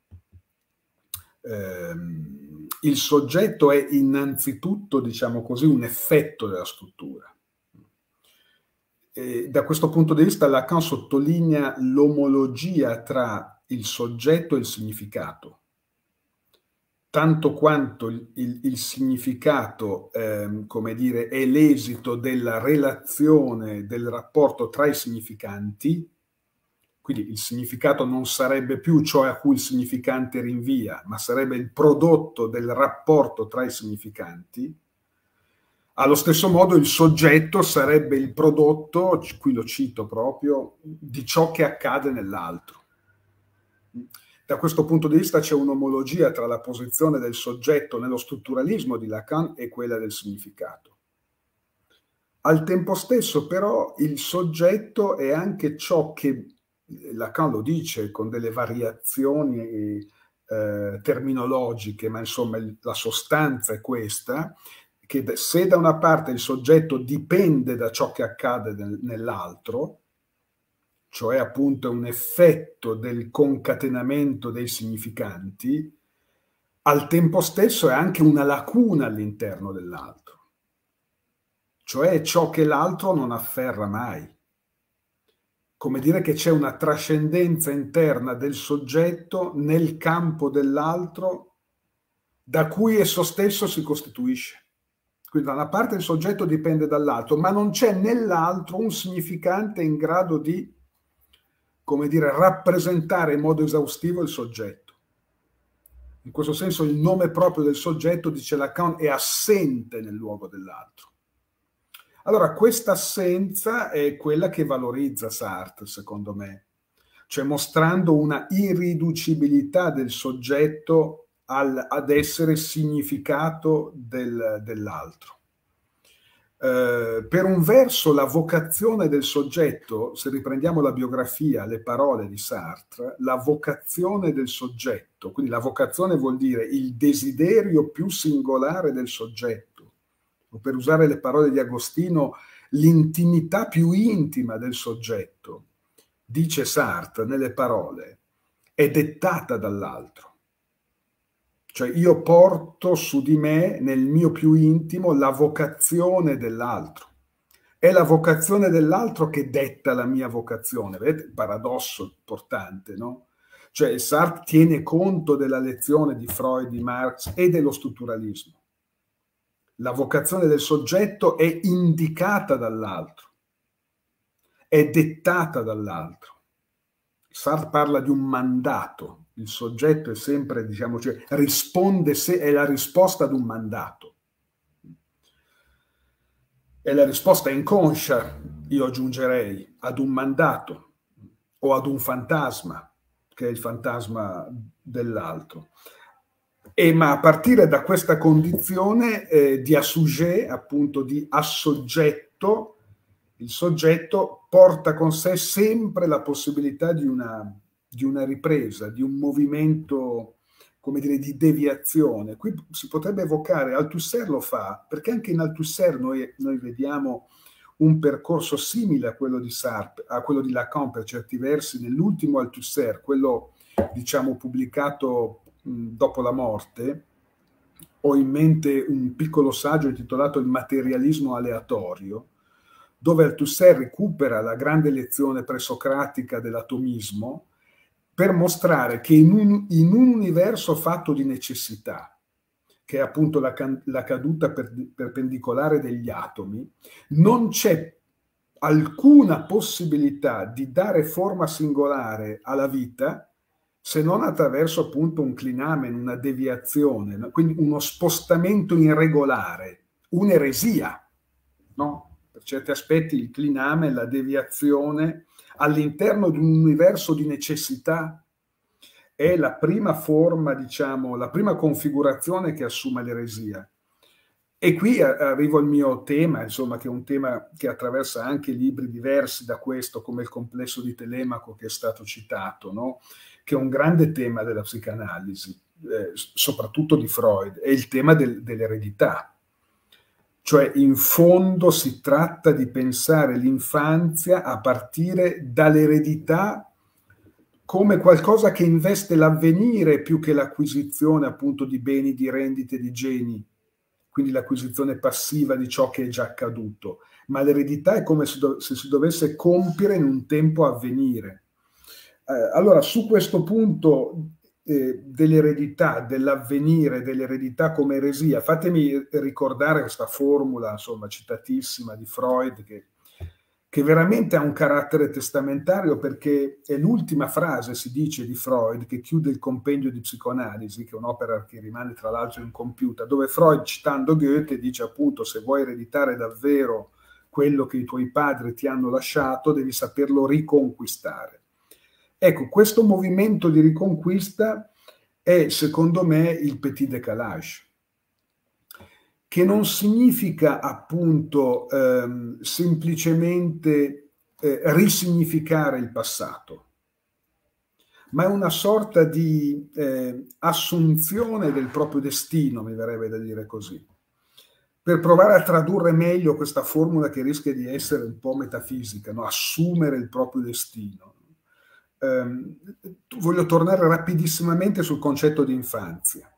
ehm, il soggetto è innanzitutto, diciamo così, un effetto della struttura. E da questo punto di vista Lacan sottolinea l'omologia tra il soggetto e il significato, tanto quanto il, il, il significato, ehm, come dire, è l'esito della relazione, del rapporto tra i significanti, quindi il significato non sarebbe più ciò a cui il significante rinvia, ma sarebbe il prodotto del rapporto tra i significanti. Allo stesso modo il soggetto sarebbe il prodotto, qui lo cito proprio, di ciò che accade nell'altro. Da questo punto di vista c'è un'omologia tra la posizione del soggetto nello strutturalismo di Lacan e quella del significato. Al tempo stesso però il soggetto è anche ciò che Lacan lo dice con delle variazioni eh, terminologiche, ma insomma la sostanza è questa, che se da una parte il soggetto dipende da ciò che accade nel, nell'altro, cioè appunto un effetto del concatenamento dei significanti, al tempo stesso è anche una lacuna all'interno dell'altro, cioè ciò che l'altro non afferra mai come dire che c'è una trascendenza interna del soggetto nel campo dell'altro da cui esso stesso si costituisce. Quindi da una parte il soggetto dipende dall'altro, ma non c'è nell'altro un significante in grado di, come dire, rappresentare in modo esaustivo il soggetto. In questo senso il nome proprio del soggetto, dice Lacan, è assente nel luogo dell'altro. Allora, questa assenza è quella che valorizza Sartre, secondo me, cioè mostrando una irriducibilità del soggetto al, ad essere significato del, dell'altro. Eh, per un verso la vocazione del soggetto, se riprendiamo la biografia, le parole di Sartre, la vocazione del soggetto, quindi la vocazione vuol dire il desiderio più singolare del soggetto, o per usare le parole di Agostino, l'intimità più intima del soggetto, dice Sartre nelle parole, è dettata dall'altro. Cioè io porto su di me, nel mio più intimo, la vocazione dell'altro. È la vocazione dell'altro che detta la mia vocazione. Vedete il paradosso importante, no? Cioè Sartre tiene conto della lezione di Freud, di Marx e dello strutturalismo la vocazione del soggetto è indicata dall'altro, è dettata dall'altro. Sartre parla di un mandato, il soggetto è sempre, diciamo, cioè, risponde se è la risposta ad un mandato. È la risposta inconscia, io aggiungerei, ad un mandato o ad un fantasma, che è il fantasma dell'altro. E, ma a partire da questa condizione eh, di assuget, appunto di assoggetto, il soggetto porta con sé sempre la possibilità di una, di una ripresa, di un movimento, come dire, di deviazione. Qui si potrebbe evocare, Althusser lo fa, perché anche in Althusser noi, noi vediamo un percorso simile a quello di Sartre, a quello di Lacan per certi versi, nell'ultimo Althusser, quello diciamo pubblicato dopo la morte, ho in mente un piccolo saggio intitolato Il materialismo aleatorio, dove Althusser recupera la grande lezione presocratica dell'atomismo per mostrare che in un, in un universo fatto di necessità, che è appunto la, la caduta per, perpendicolare degli atomi, non c'è alcuna possibilità di dare forma singolare alla vita se non attraverso appunto un clinamen, una deviazione, quindi uno spostamento irregolare, un'eresia, no? Per certi aspetti il clinamen, la deviazione all'interno di un universo di necessità è la prima forma, diciamo, la prima configurazione che assume l'eresia. E qui eh, arrivo al mio tema, insomma, che è un tema che attraversa anche libri diversi da questo, come il complesso di Telemaco che è stato citato, no? che è un grande tema della psicanalisi, eh, soprattutto di Freud, è il tema del, dell'eredità. Cioè, in fondo si tratta di pensare l'infanzia a partire dall'eredità come qualcosa che investe l'avvenire più che l'acquisizione appunto di beni, di rendite, di geni, quindi l'acquisizione passiva di ciò che è già accaduto, ma l'eredità è come se, se si dovesse compiere in un tempo a venire eh, allora, su questo punto eh, dell'eredità, dell'avvenire, dell'eredità come eresia, fatemi ricordare questa formula, insomma, citatissima di Freud, che, che veramente ha un carattere testamentario perché è l'ultima frase, si dice, di Freud, che chiude il compendio di psicoanalisi, che è un'opera che rimane tra l'altro incompiuta, dove Freud, citando Goethe, dice appunto, se vuoi ereditare davvero quello che i tuoi padri ti hanno lasciato, devi saperlo riconquistare. Ecco, questo movimento di riconquista è secondo me il petit décalage, che non significa appunto ehm, semplicemente eh, risignificare il passato, ma è una sorta di eh, assunzione del proprio destino, mi verrebbe da dire così, per provare a tradurre meglio questa formula che rischia di essere un po' metafisica, no? assumere il proprio destino ehm, voglio tornare rapidissimamente sul concetto di infanzia.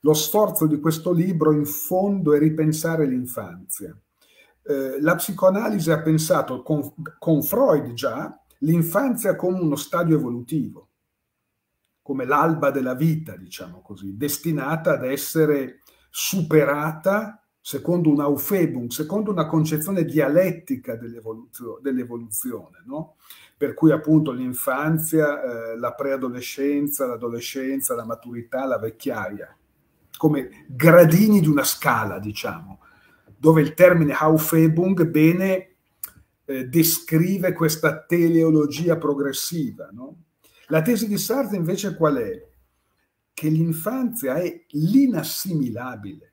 Lo sforzo di questo libro in fondo è ripensare l'infanzia. Eh, la psicoanalisi ha pensato con, con Freud già l'infanzia come uno stadio evolutivo, come l'alba della vita, diciamo così, destinata ad essere superata secondo un aufebung, secondo una concezione dialettica dell'evoluzione. Dell no? per cui appunto l'infanzia, eh, la preadolescenza, l'adolescenza, la maturità, la vecchiaia, come gradini di una scala, diciamo, dove il termine Aufebung bene eh, descrive questa teleologia progressiva. No? La tesi di Sartre invece qual è? Che l'infanzia è l'inassimilabile,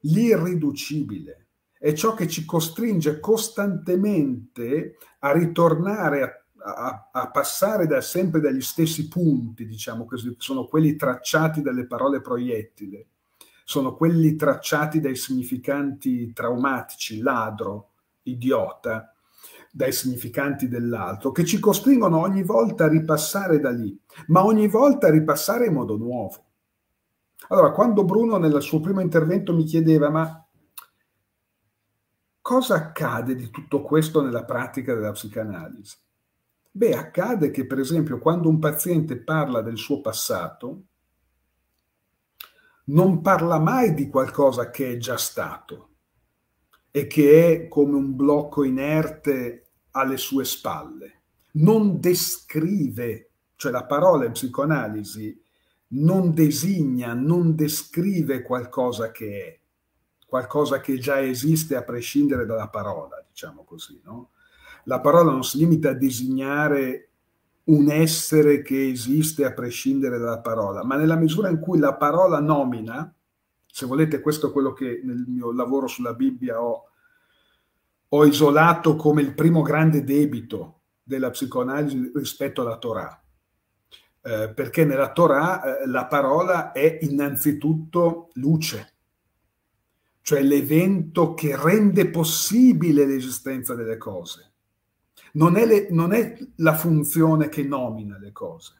l'irriducibile è ciò che ci costringe costantemente a ritornare a a, a, passare da, sempre dagli stessi punti, diciamo così, sono quelli tracciati dalle parole proiettile, sono quelli tracciati dai significanti traumatici, ladro, idiota, dai significanti dell'altro, che ci costringono ogni volta a ripassare da lì, ma ogni volta a ripassare in modo nuovo. Allora, quando Bruno nel suo primo intervento mi chiedeva, ma Cosa accade di tutto questo nella pratica della psicanalisi? Beh, accade che per esempio quando un paziente parla del suo passato, non parla mai di qualcosa che è già stato e che è come un blocco inerte alle sue spalle. Non descrive, cioè la parola in psicoanalisi non designa, non descrive qualcosa che è, qualcosa che già esiste a prescindere dalla parola, diciamo così. No? La parola non si limita a designare un essere che esiste a prescindere dalla parola, ma nella misura in cui la parola nomina, se volete questo è quello che nel mio lavoro sulla Bibbia ho, ho isolato come il primo grande debito della psicoanalisi rispetto alla Torah, eh, perché nella Torah eh, la parola è innanzitutto luce, cioè l'evento che rende possibile l'esistenza delle cose. Non è, le, non è la funzione che nomina le cose.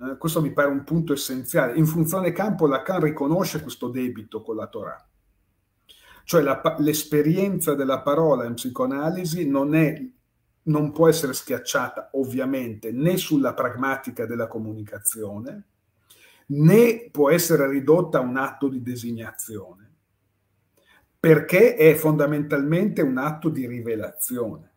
Eh, questo mi pare un punto essenziale. In funzione campo Lacan riconosce questo debito con la Torah. Cioè la, l'esperienza della parola in psicoanalisi non, è, non può essere schiacciata ovviamente né sulla pragmatica della comunicazione, né può essere ridotta a un atto di designazione perché è fondamentalmente un atto di rivelazione.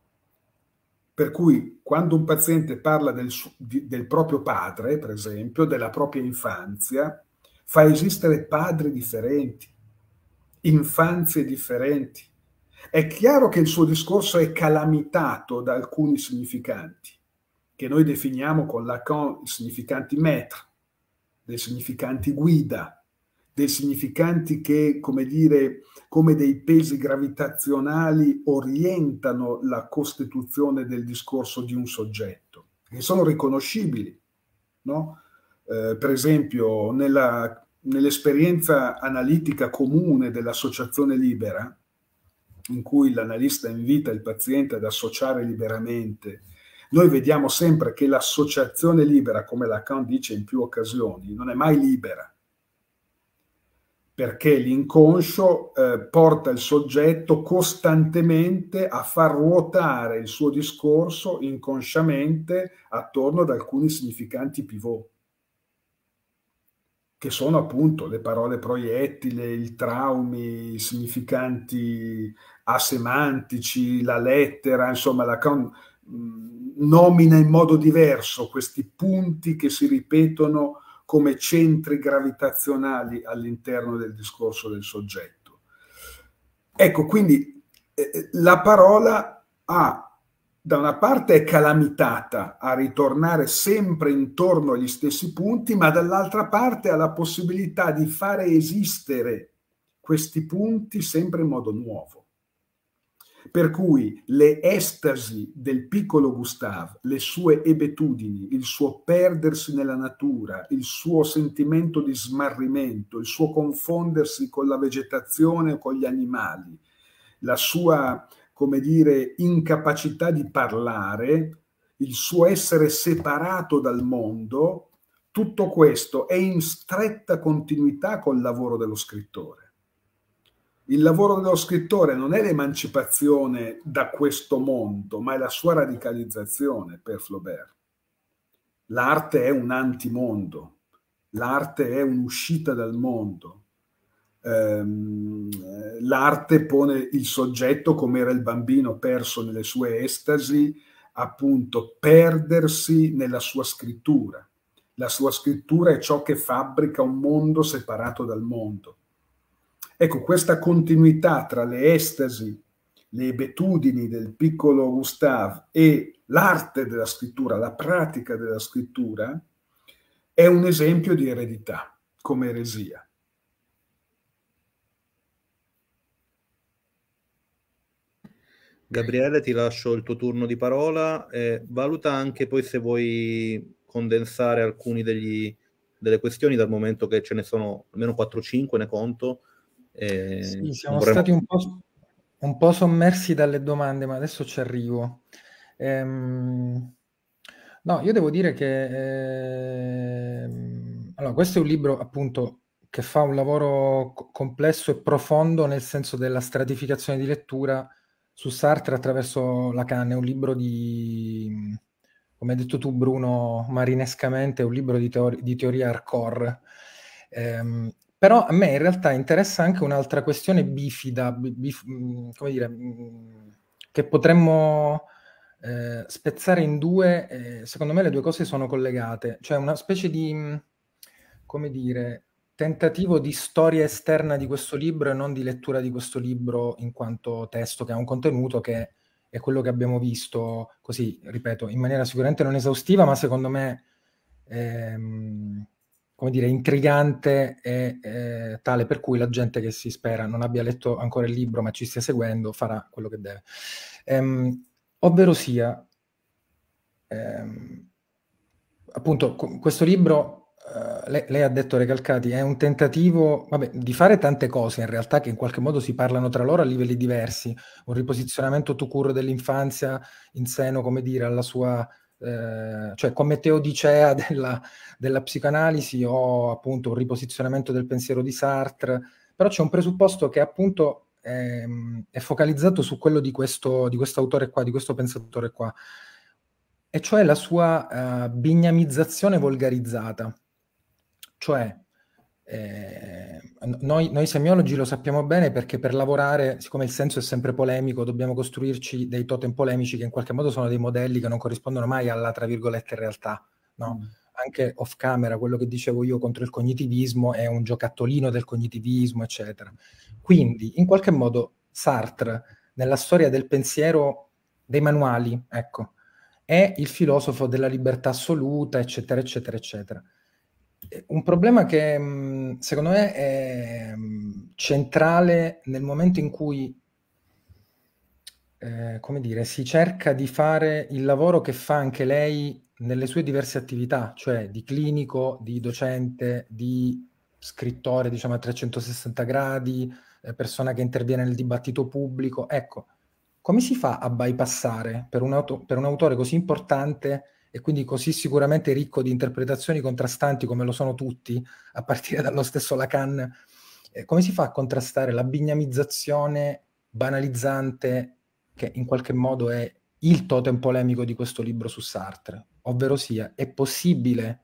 Per cui quando un paziente parla del, del, proprio padre, per esempio, della propria infanzia, fa esistere padri differenti, infanzie differenti. È chiaro che il suo discorso è calamitato da alcuni significanti, che noi definiamo con Lacan i significanti maître, dei significanti guida, dei significanti che, come dire, come dei pesi gravitazionali orientano la costituzione del discorso di un soggetto, che sono riconoscibili. No? Eh, per esempio, nell'esperienza analitica comune dell'associazione libera, in cui l'analista invita il paziente ad associare liberamente, noi vediamo sempre che l'associazione libera, come Lacan dice in più occasioni, non è mai libera perché l'inconscio eh, porta il soggetto costantemente a far ruotare il suo discorso inconsciamente attorno ad alcuni significanti pivot, che sono appunto le parole proiettile, i traumi, i significanti asemantici, la lettera, insomma, la mm, nomina in modo diverso questi punti che si ripetono come centri gravitazionali all'interno del discorso del soggetto. Ecco, quindi eh, eh, la parola ha, da una parte è calamitata a ritornare sempre intorno agli stessi punti, ma dall'altra parte ha la possibilità di fare esistere questi punti sempre in modo nuovo per cui le estasi del piccolo Gustave, le sue ebetudini, il suo perdersi nella natura, il suo sentimento di smarrimento, il suo confondersi con la vegetazione o con gli animali, la sua, come dire, incapacità di parlare, il suo essere separato dal mondo, tutto questo è in stretta continuità col lavoro dello scrittore. Il lavoro dello scrittore non è l'emancipazione da questo mondo, ma è la sua radicalizzazione per Flaubert. L'arte è un antimondo, l'arte è un'uscita dal mondo. Ehm, l'arte pone il soggetto come era il bambino perso nelle sue estasi, appunto perdersi nella sua scrittura. La sua scrittura è ciò che fabbrica un mondo separato dal mondo Ecco, questa continuità tra le estasi, le abitudini del piccolo Gustave e l'arte della scrittura, la pratica della scrittura, è un esempio di eredità come eresia. Gabriele, ti lascio il tuo turno di parola. Eh, valuta anche poi se vuoi condensare alcune delle questioni, dal momento che ce ne sono almeno 4-5, ne conto, eh, sì, siamo vorremmo... stati un po', un po', sommersi dalle domande, ma adesso ci arrivo. Ehm, no, io devo dire che eh, allora, questo è un libro appunto che fa un lavoro complesso e profondo nel senso della stratificazione di lettura su Sartre attraverso Lacan. È un libro di, come hai detto tu Bruno, marinescamente, è un libro di, teori- di teoria hardcore. Ehm, però a me in realtà interessa anche un'altra questione bifida, bif, mhmm, come dire, mhmm, che potremmo eh, spezzare in due. Eh, secondo me le due cose sono collegate, cioè una specie di, mhmm, come dire, tentativo di storia esterna di questo libro e non di lettura di questo libro in quanto testo, che ha un contenuto che è quello che abbiamo visto, così, ripeto, in maniera sicuramente non esaustiva, ma secondo me... Ehm, come dire, intrigante e eh, tale per cui la gente che si spera non abbia letto ancora il libro ma ci stia seguendo farà quello che deve. Ehm, ovvero sia, ehm, appunto, questo libro, eh, lei, lei, ha detto Recalcati, è un tentativo vabbè, di fare tante cose in realtà che in qualche modo si parlano tra loro a livelli diversi, un riposizionamento to cure dell'infanzia in seno, come dire, alla sua eh, cioè come teodicea della, della psicanalisi ho appunto un riposizionamento del pensiero di Sartre, però c'è un presupposto che appunto è, ehm, è focalizzato su quello di questo, di questo autore qua, di questo pensatore qua, e cioè la sua uh, bignamizzazione volgarizzata. Cioè, eh, noi, noi, semiologi lo sappiamo bene perché per lavorare, siccome il senso è sempre polemico, dobbiamo costruirci dei totem polemici che in qualche modo sono dei modelli che non corrispondono mai alla, tra virgolette, realtà. No? Mm. Anche off camera, quello che dicevo io contro il cognitivismo è un giocattolino del cognitivismo, eccetera. Quindi, in qualche modo, Sartre, nella storia del pensiero dei manuali, ecco, è il filosofo della libertà assoluta, eccetera, eccetera, eccetera un problema che mm, secondo me è mm, centrale nel momento in cui eh, come dire, si cerca di fare il lavoro che fa anche lei nelle sue diverse attività, cioè di clinico, di docente, di scrittore diciamo a 360 gradi, eh, persona che interviene nel dibattito pubblico. Ecco, come si fa a bypassare per un, auto- per un autore così importante e quindi così sicuramente ricco di interpretazioni contrastanti come lo sono tutti, a partire dallo stesso Lacan, eh, come si fa a contrastare la bignamizzazione banalizzante che in qualche modo è il totem polemico di questo libro su Sartre, ovvero sia è possibile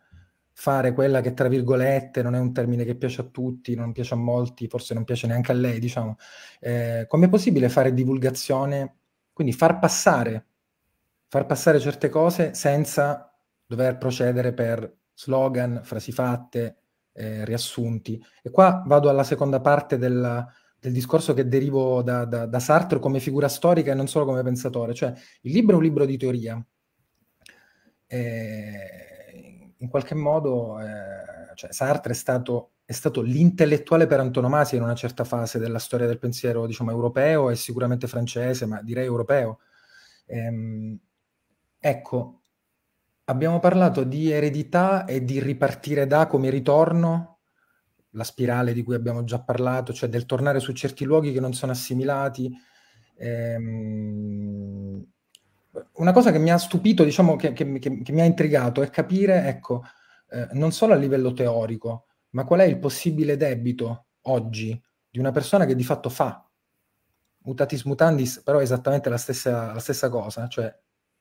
fare quella che tra virgolette non è un termine che piace a tutti, non piace a molti, forse non piace neanche a lei, diciamo, eh, com'è possibile fare divulgazione, quindi far passare far passare certe cose senza dover procedere per slogan, frasi fatte, eh, riassunti. E qua vado alla seconda parte della, del discorso che derivo da, da, da, Sartre come figura storica e non solo come pensatore. Cioè, il libro è un libro di teoria. E eh, in qualche modo, eh, cioè, Sartre è stato, è stato, l'intellettuale per antonomasia in una certa fase della storia del pensiero, diciamo, europeo e sicuramente francese, ma direi europeo. Ehm, Ecco, abbiamo parlato di eredità e di ripartire da come ritorno, la spirale di cui abbiamo già parlato, cioè del tornare su certi luoghi che non sono assimilati. Ehm, una cosa che mi ha stupito, diciamo, che, che, che, che mi ha intrigato è capire, ecco, eh, non solo a livello teorico, ma qual è il possibile debito oggi di una persona che di fatto fa mutatis mutandis, però è esattamente la stessa, la stessa cosa, cioè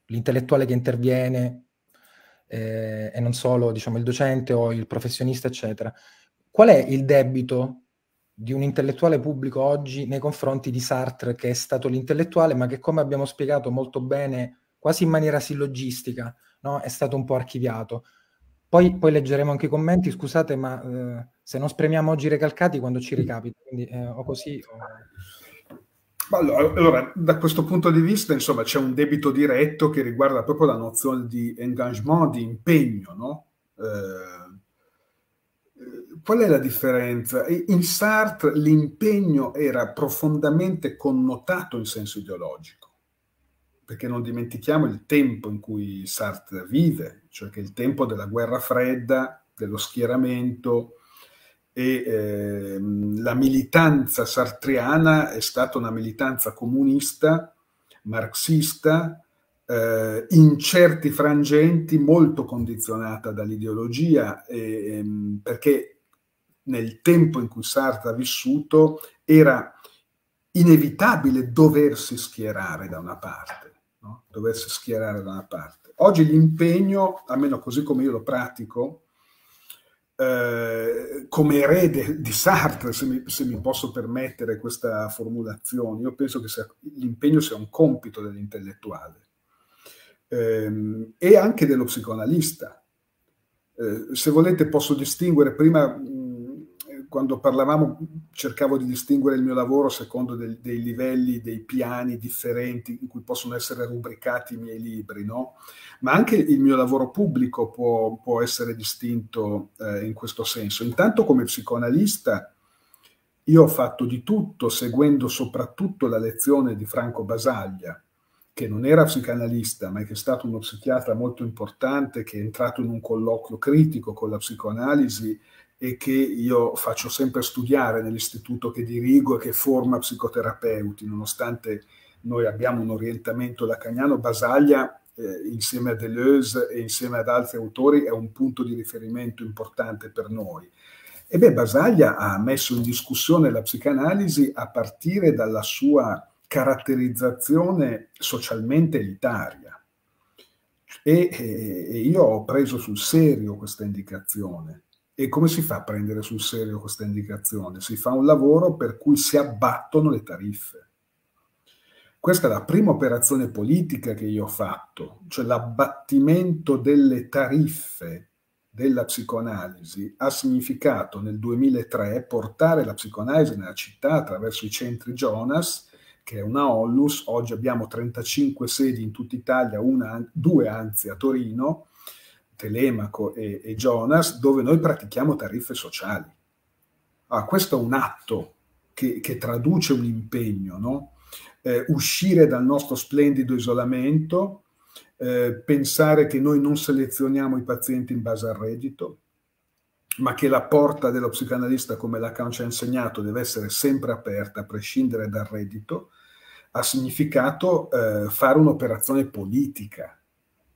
l'intellettuale che interviene eh, e non solo diciamo, il docente o il professionista, eccetera. Qual è il debito di un intellettuale pubblico oggi nei confronti di Sartre, che è stato l'intellettuale, ma che come abbiamo spiegato molto bene, quasi in maniera sillogistica, no? è stato un po' archiviato. Poi, poi, leggeremo anche i commenti, scusate, ma eh, se non spremiamo oggi i recalcati quando ci ricapita, quindi eh, o così... O... Allora, allora, da questo punto di vista, insomma, c'è un debito diretto che riguarda proprio la nozione di engagement, di impegno, no? Eh, qual è la differenza? In Sartre l'impegno era profondamente connotato in senso ideologico, perché non dimentichiamo il tempo in cui Sartre vive, cioè che è il tempo della guerra fredda, dello schieramento, e eh, la militanza sartriana è stata una militanza comunista, marxista, eh, in certi frangenti molto condizionata dall'ideologia, eh, perché nel tempo in cui Sartre ha vissuto era inevitabile doversi schierare da una parte, no? doversi schierare da una parte. Oggi l'impegno, almeno così come io lo pratico, eh, come erede di Sartre, se mi, se mi, posso permettere questa formulazione, io penso che l'impegno sia un compito dell'intellettuale ehm, e anche dello psicoanalista. Eh, se volete posso distinguere, prima quando parlavamo cercavo di distinguere il mio lavoro secondo dei, dei livelli, dei piani differenti in cui possono essere rubricati i miei libri, no? ma anche il mio lavoro pubblico può, può essere distinto eh, in questo senso. Intanto come psicoanalista io ho fatto di tutto seguendo soprattutto la lezione di Franco Basaglia, che non era psicanalista, ma che è stato uno psichiatra molto importante, che è entrato in un colloquio critico con la psicoanalisi e che io faccio sempre studiare nell'istituto che dirigo e che forma psicoterapeuti, nonostante noi abbiamo un orientamento lacaniano, Basaglia eh, insieme a Deleuze e insieme ad altri autori è un punto di riferimento importante per noi. E beh, Basaglia ha messo in discussione la psicanalisi a partire dalla sua caratterizzazione socialmente elitaria. e, e, e io ho preso sul serio questa indicazione e come si fa a prendere sul serio questa indicazione? Si fa un lavoro per cui si abbattono le tariffe. Questa è la prima operazione politica che io ho fatto, cioè l'abbattimento delle tariffe della psicoanalisi ha significato nel 2003 portare la psicoanalisi nella città attraverso i centri Jonas, che è una Ollus, oggi abbiamo 35 sedi in tutta Italia, una, due anzi a Torino, Telemaco e, e Jonas, dove noi pratichiamo tariffe sociali. Ah, questo è un atto che, che traduce un impegno, no? eh, uscire dal nostro splendido isolamento, eh, pensare che noi non selezioniamo i pazienti in base al reddito, ma che la porta dello psicanalista, come Lacan ci ha insegnato, deve essere sempre aperta a prescindere dal reddito, ha significato eh, fare un'operazione politica,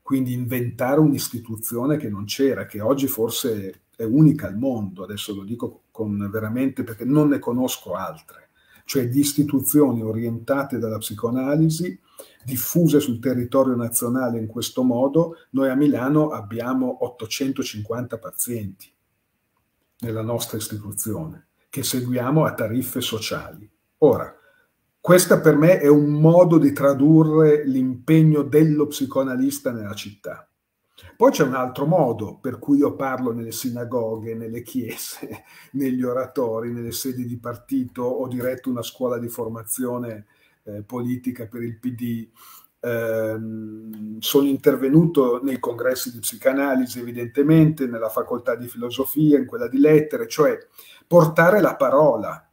quindi inventare un'istituzione che non c'era, che oggi forse è unica al mondo, adesso lo dico con veramente perché non ne conosco altre, cioè di istituzioni orientate dalla psicoanalisi, diffuse sul territorio nazionale in questo modo, noi a Milano abbiamo 850 pazienti nella nostra istituzione che seguiamo a tariffe sociali. Ora, questo per me è un modo di tradurre l'impegno dello psicoanalista nella città. Poi c'è un altro modo per cui io parlo nelle sinagoghe, nelle chiese, negli oratori, nelle sedi di partito, ho diretto una scuola di formazione eh, politica per il PD, eh, sono intervenuto nei congressi di psicanalisi, evidentemente, nella facoltà di filosofia, in quella di lettere, cioè portare la parola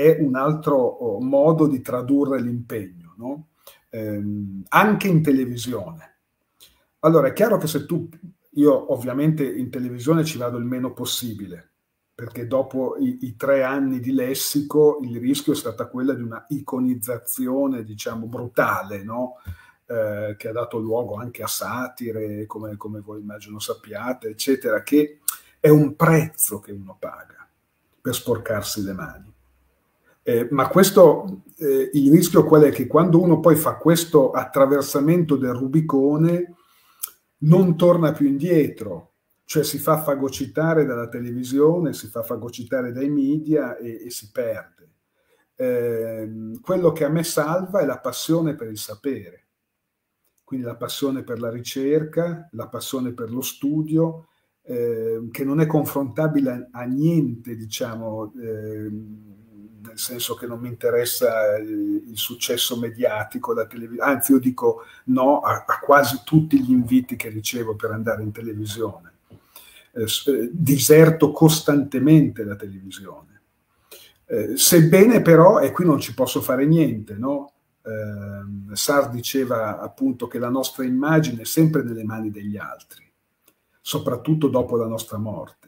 è un altro oh, modo di tradurre l'impegno, no? eh, anche in televisione. Allora è chiaro che se tu, io ovviamente in televisione ci vado il meno possibile, perché dopo i, i tre anni di lessico il rischio è stata quella di una iconizzazione, diciamo, brutale, no? eh, che ha dato luogo anche a satire, come, come voi immagino sappiate, eccetera, che è un prezzo che uno paga per sporcarsi le mani. Eh, ma questo, eh, il rischio qual è? Che quando uno poi fa questo attraversamento del Rubicone non torna più indietro, cioè si fa fagocitare dalla televisione, si fa fagocitare dai media e, e si perde. Eh, quello che a me salva è la passione per il sapere, quindi la passione per la ricerca, la passione per lo studio, ehm, che non è confrontabile a, a niente, diciamo ehm, nel senso che non mi interessa il, il successo mediatico, la televisione, anzi io dico no a, a, quasi tutti gli inviti che ricevo per andare in televisione. Eh, eh diserto costantemente la televisione. Eh, sebbene però, e qui non ci posso fare niente, no? eh, Sar diceva appunto che la nostra immagine è sempre nelle mani degli altri, soprattutto dopo la nostra morte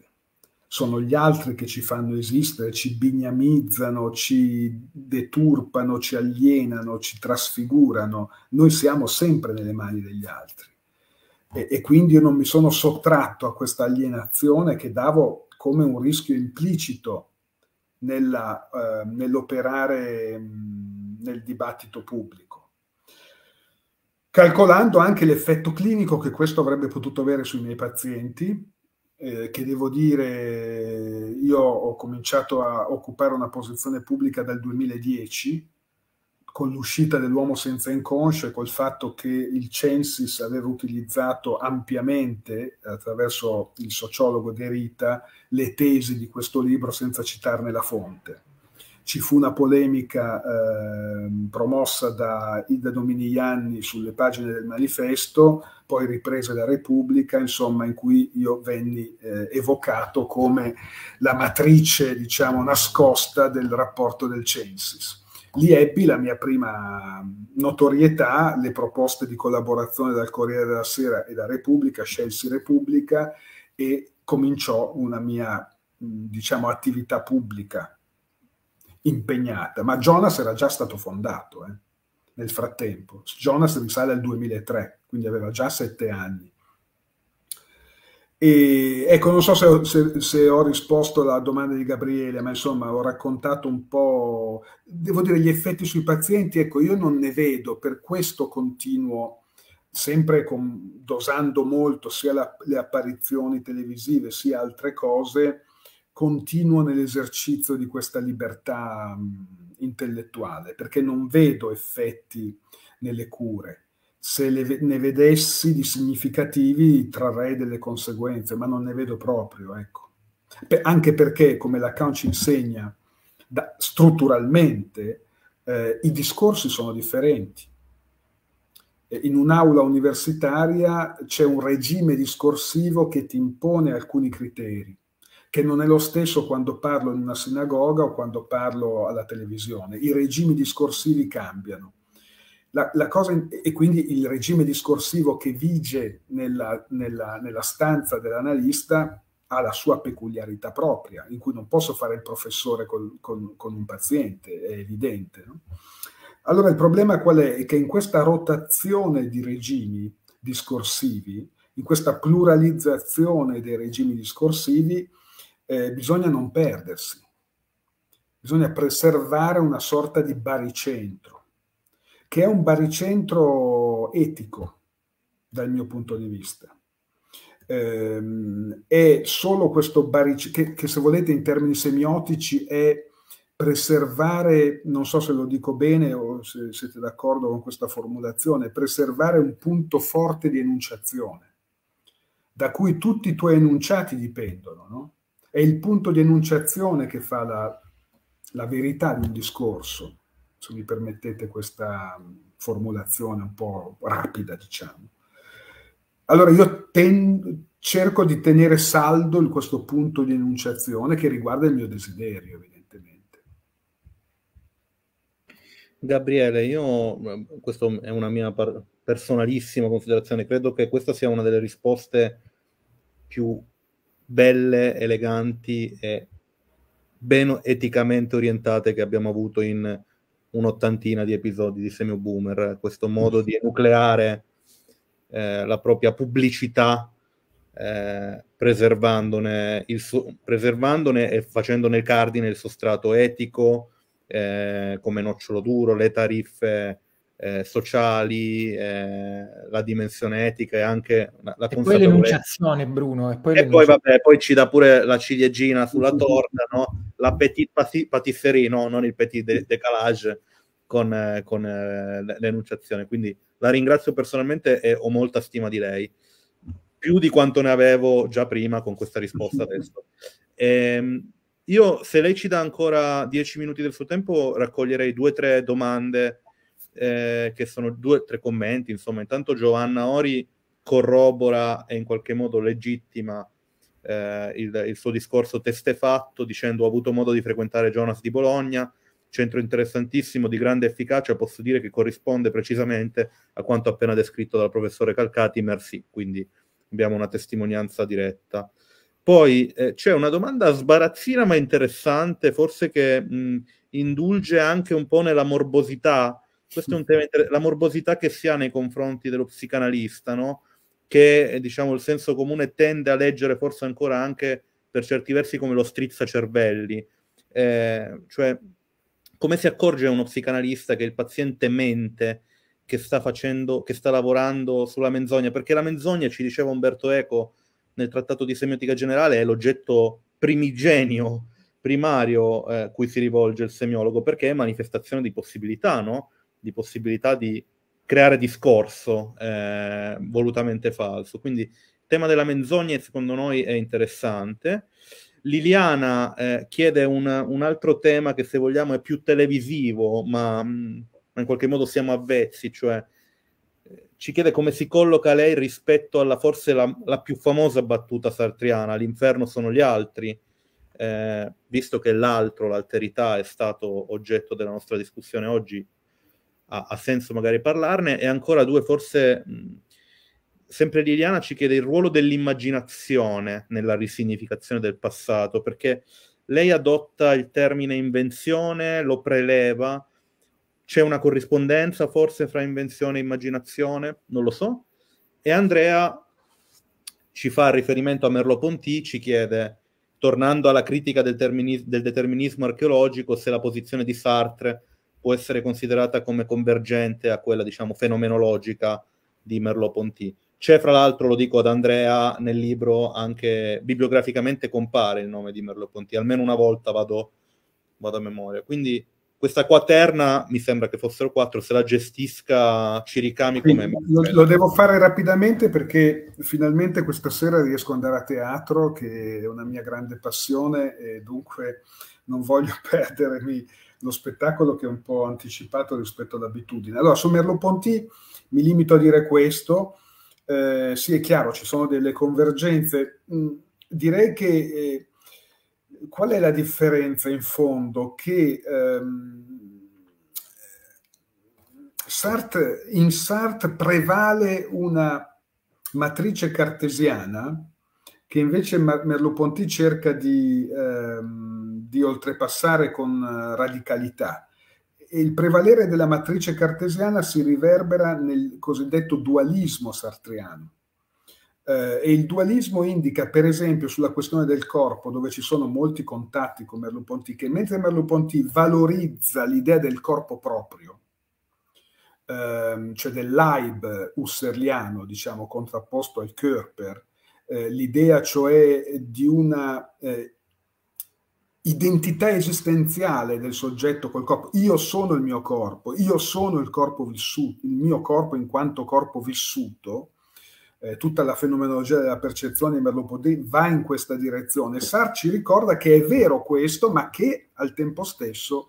sono gli altri che ci fanno esistere, ci bignamizzano, ci deturpano, ci alienano, ci trasfigurano. Noi siamo sempre nelle mani degli altri. E, e quindi io non mi sono sottratto a questa alienazione che davo come un rischio implicito nella, eh, nell'operare mh, nel dibattito pubblico calcolando anche l'effetto clinico che questo avrebbe potuto avere sui miei pazienti eh, che devo dire, io ho cominciato a occupare una posizione pubblica dal 2010, con l'uscita dell'uomo senza inconscio e col fatto che il Censis aveva utilizzato ampiamente, attraverso il sociologo De Rita, le tesi di questo libro senza citarne la fonte. Ci fu una polemica eh, promossa da Ida Dominiani sulle pagine del manifesto, poi riprese da Repubblica, insomma, in cui io venni eh, evocato come la matrice, diciamo, nascosta del rapporto del Censis. Lì ebbi la mia prima notorietà, le proposte di collaborazione dal Corriere della Sera e da Repubblica, scelsi Repubblica e cominciò una mia, diciamo, attività pubblica impegnata. Ma Jonas era già stato fondato, eh nel frattempo. Jonas risale al 2003, quindi aveva già sette anni. E, ecco, non so se ho, se, se ho, risposto alla domanda di Gabriele, ma insomma ho raccontato un po', devo dire, gli effetti sui pazienti, ecco, io non ne vedo, per questo continuo sempre con, dosando molto sia la, le apparizioni televisive sia altre cose, continuo nell'esercizio di questa libertà. Mh, intellettuale, perché non vedo effetti nelle cure. Se le, ne vedessi di significativi trarrei delle conseguenze, ma non ne vedo proprio, ecco. Pe anche perché, come Lacan ci insegna, da, strutturalmente eh, i discorsi sono differenti. In un'aula universitaria c'è un regime discorsivo che ti impone alcuni criteri che non è lo stesso quando parlo in una sinagoga o quando parlo alla televisione. I regimi discorsivi cambiano. La, la cosa, e quindi il regime discorsivo che vige nella, nella, nella stanza dell'analista ha la sua peculiarità propria, in cui non posso fare il professore con, con, con un paziente, è evidente. No? Allora il problema qual è? È che in questa rotazione di regimi discorsivi, in questa pluralizzazione dei regimi discorsivi, eh, bisogna non perdersi, bisogna preservare una sorta di baricentro, che è un baricentro etico dal mio punto di vista. Eh, è solo questo baricentro, che, che se volete in termini semiotici è preservare, non so se lo dico bene o se siete d'accordo con questa formulazione, preservare un punto forte di enunciazione, da cui tutti i tuoi enunciati dipendono. No? è il punto di enunciazione che fa la, la verità di un discorso, se mi permettete questa mm, formulazione un po' rapida, diciamo. Allora io ten, cerco di tenere saldo questo punto di enunciazione che riguarda il mio desiderio, evidentemente. Gabriele, io, mm, questa è una mia personalissima considerazione, credo che questa sia una delle risposte più belle, eleganti e ben eticamente orientate che abbiamo avuto in un'ottantina di episodi di Semio Boomer, questo modo di nucleare eh, la propria pubblicità eh, preservandone, so- preservandone, e facendone il cardine il sostrato etico eh, come nocciolo duro, le tariffe eh, sociali, eh, la dimensione etica e anche la, la e poi l'enunciazione, Bruno. E poi, e poi, vabbè, poi ci dà pure la ciliegina sulla torta, no? la petit patisserie, no? non il petit décalage con, eh, con eh, l'enunciazione. Quindi la ringrazio personalmente e ho molta stima di lei, più di quanto ne avevo già prima con questa risposta adesso. Ehm, io, se lei ci dà ancora dieci minuti del suo tempo, raccoglierei due o tre domande eh, che sono due o tre commenti, insomma, intanto Giovanna Ori corrobora e in qualche modo legittima eh, il, il, suo discorso testefatto dicendo ho avuto modo di frequentare Jonas di Bologna, centro interessantissimo di grande efficacia, posso dire che corrisponde precisamente a quanto appena descritto dal professore Calcati, merci, quindi abbiamo una testimonianza diretta. Poi eh, c'è una domanda sbarazzina ma interessante, forse che mh, indulge anche un po' nella morbosità questo è un tema inter- la morbosità che si ha nei confronti dello psicanalista, no? che eh, diciamo il senso comune tende a leggere forse ancora anche per certi versi come lo strizza cervelli, eh, cioè come si accorge uno psicanalista che il paziente mente, che sta facendo, che sta lavorando sulla menzogna, perché la menzogna, ci diceva Umberto Eco nel trattato di semiotica generale, è l'oggetto primigenio, primario eh, cui si rivolge il semiologo, perché è manifestazione di possibilità, no? di possibilità di creare discorso eh, volutamente falso. Quindi il tema della menzogna secondo noi è interessante. Liliana eh, chiede un, un, altro tema che se vogliamo è più televisivo, ma, mh, mm, in qualche modo siamo avvezzi, cioè eh, ci chiede come si colloca lei rispetto alla forse la, la più famosa battuta sartriana, l'inferno sono gli altri, eh, visto che l'altro, l'alterità è stato oggetto della nostra discussione oggi ha, ha senso magari parlarne. E ancora due, forse mh, sempre Liliana ci chiede il ruolo dell'immaginazione nella risignificazione del passato, perché lei adotta il termine invenzione, lo preleva. C'è una corrispondenza forse fra invenzione e immaginazione? Non lo so. E Andrea ci fa riferimento a Merlo Ponti, ci chiede, tornando alla critica del, termini- del, determinismo archeologico, se la posizione di Sartre può essere considerata come convergente a quella, diciamo, fenomenologica di Merleau-Ponty. C'è, fra l'altro, lo dico ad Andrea, nel libro anche bibliograficamente compare il nome di Merleau-Ponty, almeno una volta vado, vado a memoria. Quindi questa quaterna, mi sembra che fossero quattro, se la gestisca ci ricami come... Lo, lo, devo fare rapidamente perché finalmente questa sera riesco ad andare a teatro, che è una mia grande passione e dunque non voglio perdermi lo spettacolo che è un po' anticipato rispetto all'abitudine. Allora, su Merleau-Ponty mi limito a dire questo. Eh, sì, è chiaro, ci sono delle convergenze. Mm, direi che eh, qual è la differenza in fondo? Che ehm, Sartre, in Sartre prevale una matrice cartesiana che invece Merleau-Ponty cerca di... Ehm, di oltrepassare con eh, radicalità. E il prevalere della matrice cartesiana si riverbera nel cosiddetto dualismo sartriano. Eh, e il dualismo indica, per esempio, sulla questione del corpo, dove ci sono molti contatti con Merleau-Ponty, che mentre Merleau-Ponty valorizza l'idea del corpo proprio, ehm, cioè dell'aib husserliano, diciamo, contrapposto al Körper, eh, l'idea cioè di una eh, identità esistenziale del soggetto col corpo. Io sono il mio corpo, io sono il corpo vissuto, il mio corpo in quanto corpo vissuto. Eh, tutta la fenomenologia della percezione di Merleau-Ponty va in questa direzione. Sartre ci ricorda che è vero questo, ma che al tempo stesso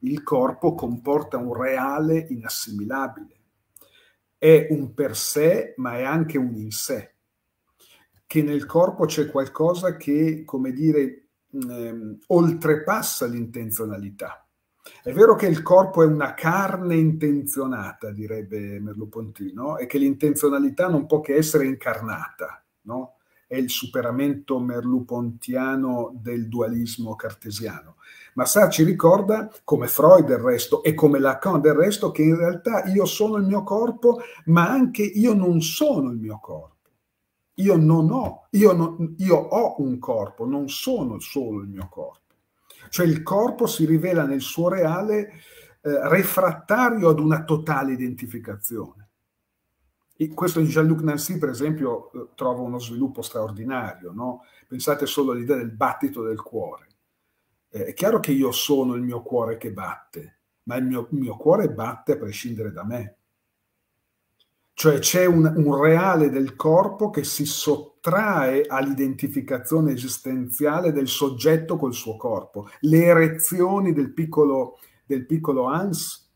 il corpo comporta un reale inassimilabile. È un per sé, ma è anche un in sé. Che nel corpo c'è qualcosa che, come dire, eh, oltrepassa l'intenzionalità. È vero che il corpo è una carne intenzionata, direbbe Merleau-Ponty, no? e che l'intenzionalità non può che essere incarnata, no? è il superamento merlupontiano del dualismo cartesiano. Ma Sartre ci ricorda, come Freud del resto e come Lacan del resto, che in realtà io sono il mio corpo, ma anche io non sono il mio corpo. Io non ho, io, non, io ho un corpo, non sono solo il mio corpo. Cioè il corpo si rivela nel suo reale eh, refrattario ad una totale identificazione. E questo in Jean-Luc Nancy, per esempio, eh, trovo uno sviluppo straordinario. No? Pensate solo all'idea del battito del cuore. Eh, è chiaro che io sono il mio cuore che batte, ma il mio, il mio cuore batte a prescindere da me. Cioè c'è un, un reale del corpo che si sottrae all'identificazione esistenziale del soggetto col suo corpo. Le erezioni del piccolo, del piccolo Hans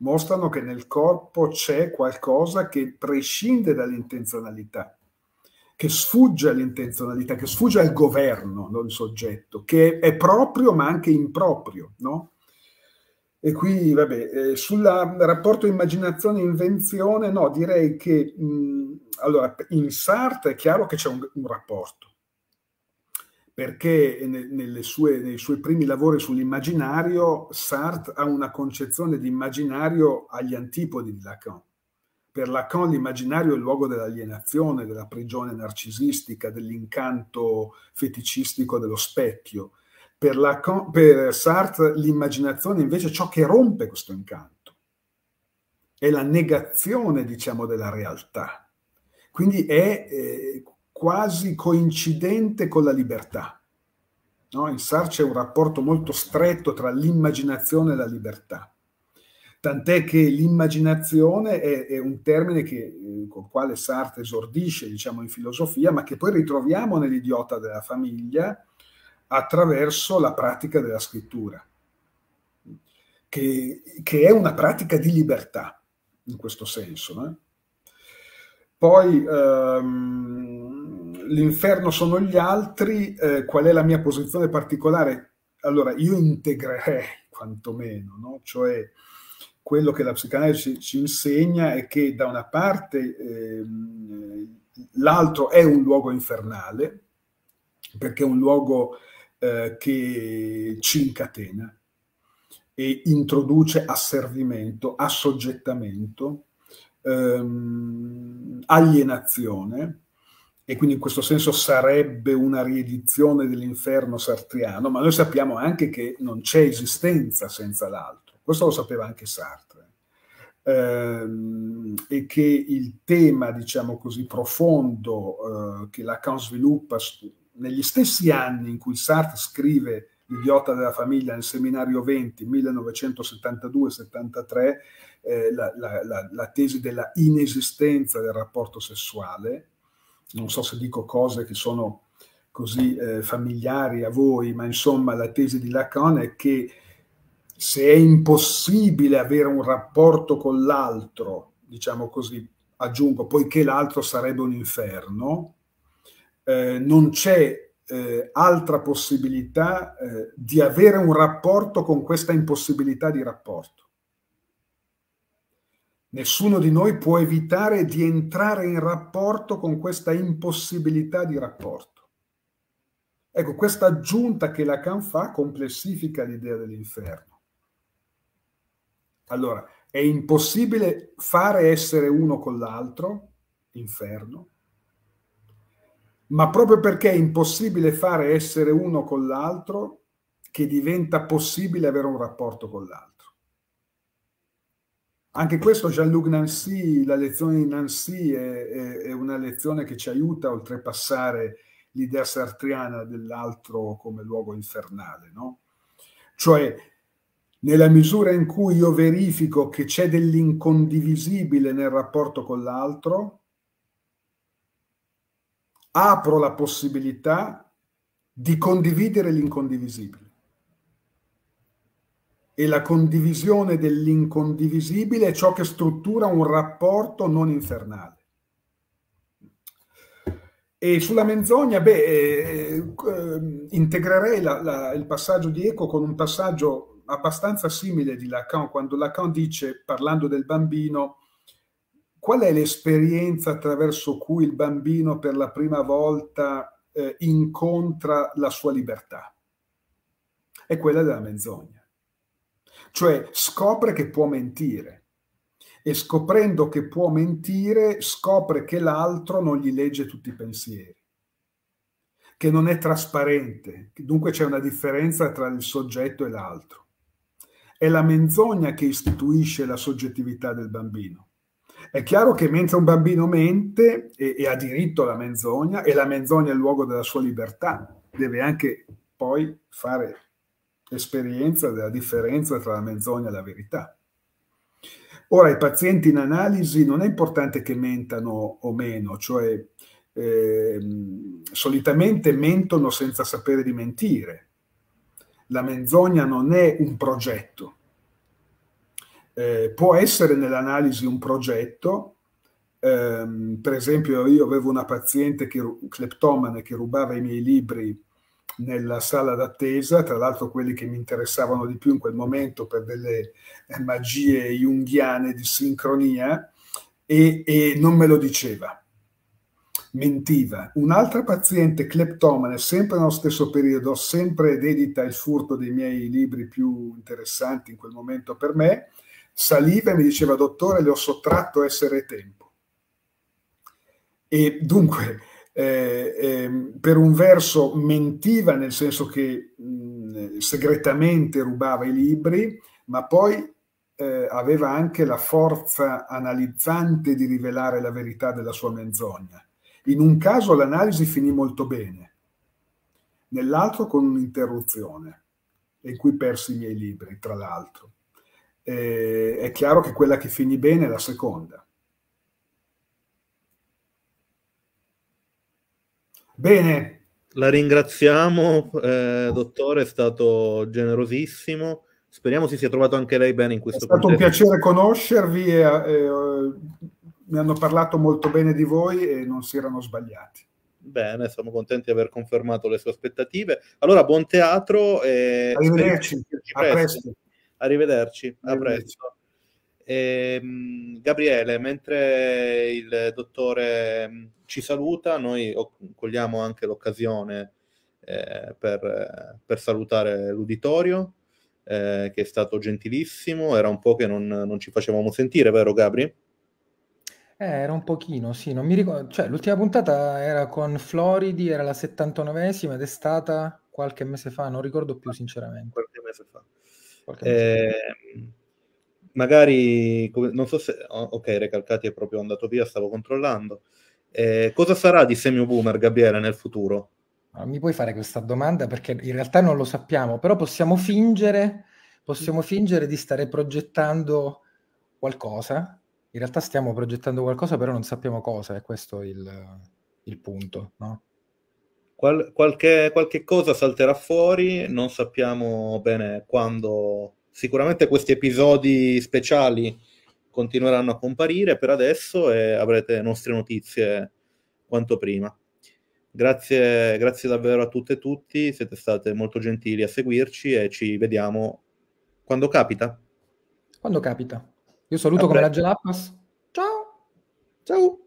mostrano che nel corpo c'è qualcosa che prescinde dall'intenzionalità, che sfugge all'intenzionalità, che sfugge al governo, del soggetto, che è proprio ma anche improprio, no? E qui, vabbè, eh, sul rapporto immaginazione-invenzione, no, direi che mh, mm, allora, in Sartre è chiaro che c'è un, un rapporto, perché ne, sue, nei suoi primi lavori sull'immaginario Sartre ha una concezione di immaginario agli antipodi di Lacan. Per Lacan l'immaginario è il luogo dell'alienazione, della prigione narcisistica, dell'incanto feticistico dello specchio per, la, per Sartre l'immaginazione invece è ciò che rompe questo incanto, è la negazione, diciamo, della realtà. Quindi è eh, quasi coincidente con la libertà. No? In Sartre c'è un rapporto molto stretto tra l'immaginazione e la libertà. Tant'è che l'immaginazione è, è, un termine che, il eh, quale Sartre esordisce diciamo, in filosofia, ma che poi ritroviamo nell'idiota della famiglia, attraverso la pratica della scrittura, che, che è una pratica di libertà in questo senso. No? Eh. Poi ehm, l'inferno sono gli altri, eh, qual è la mia posizione particolare? Allora, io integrerei quantomeno, no? cioè quello che la psicanalisi ci, ci, insegna è che da una parte ehm, l'altro è un luogo infernale, perché è un luogo eh, che ci incatena e introduce asservimento, assoggettamento, ehm, alienazione, e quindi in questo senso sarebbe una riedizione dell'inferno sartriano, ma noi sappiamo anche che non c'è esistenza senza l'altro, questo lo sapeva anche Sartre, ehm, e che il tema, diciamo così, profondo eh, che Lacan sviluppa negli stessi anni in cui Sartre scrive L'idiota della famiglia nel seminario 20, 1972-73, eh, la, la, la, la, tesi della inesistenza del rapporto sessuale. Non so se dico cose che sono così eh, familiari a voi, ma insomma la tesi di Lacan è che se è impossibile avere un rapporto con l'altro, diciamo così, aggiungo, poiché l'altro sarebbe un inferno, eh, non c'è eh, altra possibilità eh, di avere un rapporto con questa impossibilità di rapporto. Nessuno di noi può evitare di entrare in rapporto con questa impossibilità di rapporto. Ecco, questa aggiunta che Lacan fa complessifica l'idea dell'inferno. Allora, è impossibile fare essere uno con l'altro, inferno, ma proprio perché è impossibile fare essere uno con l'altro, che diventa possibile avere un rapporto con l'altro. Anche questo Jean-Luc Nancy, la lezione di Nancy è, è, è, una lezione che ci aiuta a oltrepassare l'idea sartriana dell'altro come luogo infernale, no? Cioè, nella misura in cui io verifico che c'è dell'incondivisibile nel rapporto con l'altro, apro la possibilità di condividere l'incondivisibile. E la condivisione dell'incondivisibile è ciò che struttura un rapporto non infernale. E sulla menzogna, beh, eh, eh integrerei la, la, il passaggio di Eco con un passaggio abbastanza simile di Lacan, quando Lacan dice, parlando del bambino, qual è l'esperienza attraverso cui il bambino per la prima volta eh, incontra la sua libertà? È quella della menzogna. Cioè scopre che può mentire e scoprendo che può mentire scopre che l'altro non gli legge tutti i pensieri, che non è trasparente, dunque c'è una differenza tra il soggetto e l'altro. È la menzogna che istituisce la soggettività del bambino è chiaro che mentre un bambino mente e, e ha diritto alla menzogna, e la menzogna è il luogo della sua libertà, deve anche poi fare esperienza della differenza tra la menzogna e la verità. Ora, i pazienti in analisi non è importante che mentano o meno, cioè eh, solitamente mentono senza sapere di mentire. La menzogna non è un progetto, eh, può essere nell'analisi un progetto, ehm, per esempio io avevo una paziente che, cleptomane che rubava i miei libri nella sala d'attesa, tra l'altro quelli che mi interessavano di più in quel momento per delle eh, magie junghiane di sincronia, e, e non me lo diceva mentiva. Un'altra paziente cleptomane, sempre nello stesso periodo, sempre dedita al furto dei miei libri più interessanti in quel momento per me, saliva e mi diceva dottore le ho sottratto essere tempo. E dunque, eh, eh, per un verso mentiva nel senso che mh, segretamente rubava i libri, ma poi eh, aveva anche la forza analizzante di rivelare la verità della sua menzogna. In un caso l'analisi finì molto bene, nell'altro con un'interruzione, in cui persi i miei libri, tra l'altro eh, è chiaro che quella che finì bene è la seconda. Bene. La ringraziamo, eh, dottore, è stato generosissimo. Speriamo si sia trovato anche lei bene in questo momento. È stato contesto. un piacere conoscervi, e, eh, mi hanno parlato molto bene di voi e non si erano sbagliati. Bene, siamo contenti di aver confermato le sue aspettative. Allora, buon teatro e arrivederci. A presto. presto. Arrivederci, a presto. Ehm, Gabriele, mentre il dottore ehm, ci saluta, noi cogliamo anche l'occasione eh, per, per, salutare l'uditorio, eh, che è stato gentilissimo. Era un po' che non, non ci facevamo sentire, vero Gabri? Eh, era un pochino, sì, non mi ricordo. Cioè, l'ultima puntata era con Floridi, era la 79esima ed è stata qualche mese fa, non ricordo più sinceramente. Qualche mese fa. Eh, magari, non so se... Oh, ok, Recalcati è proprio andato via, stavo controllando. Eh, cosa sarà di Semio Boomer, Gabriele, nel futuro? Mi puoi fare questa domanda perché in realtà non lo sappiamo, però possiamo fingere, possiamo fingere di stare progettando qualcosa. In realtà stiamo progettando qualcosa, però non sappiamo cosa, è questo il, il punto, no? Qual- qualche, qualche cosa salterà fuori, non sappiamo bene quando. Sicuramente questi episodi speciali continueranno a comparire per adesso e avrete nostre notizie quanto prima. Grazie, grazie davvero a tutte e tutti, siete state molto gentili a seguirci e ci vediamo quando capita. Quando capita. Io saluto come la Gelappas. Ciao. Ciao.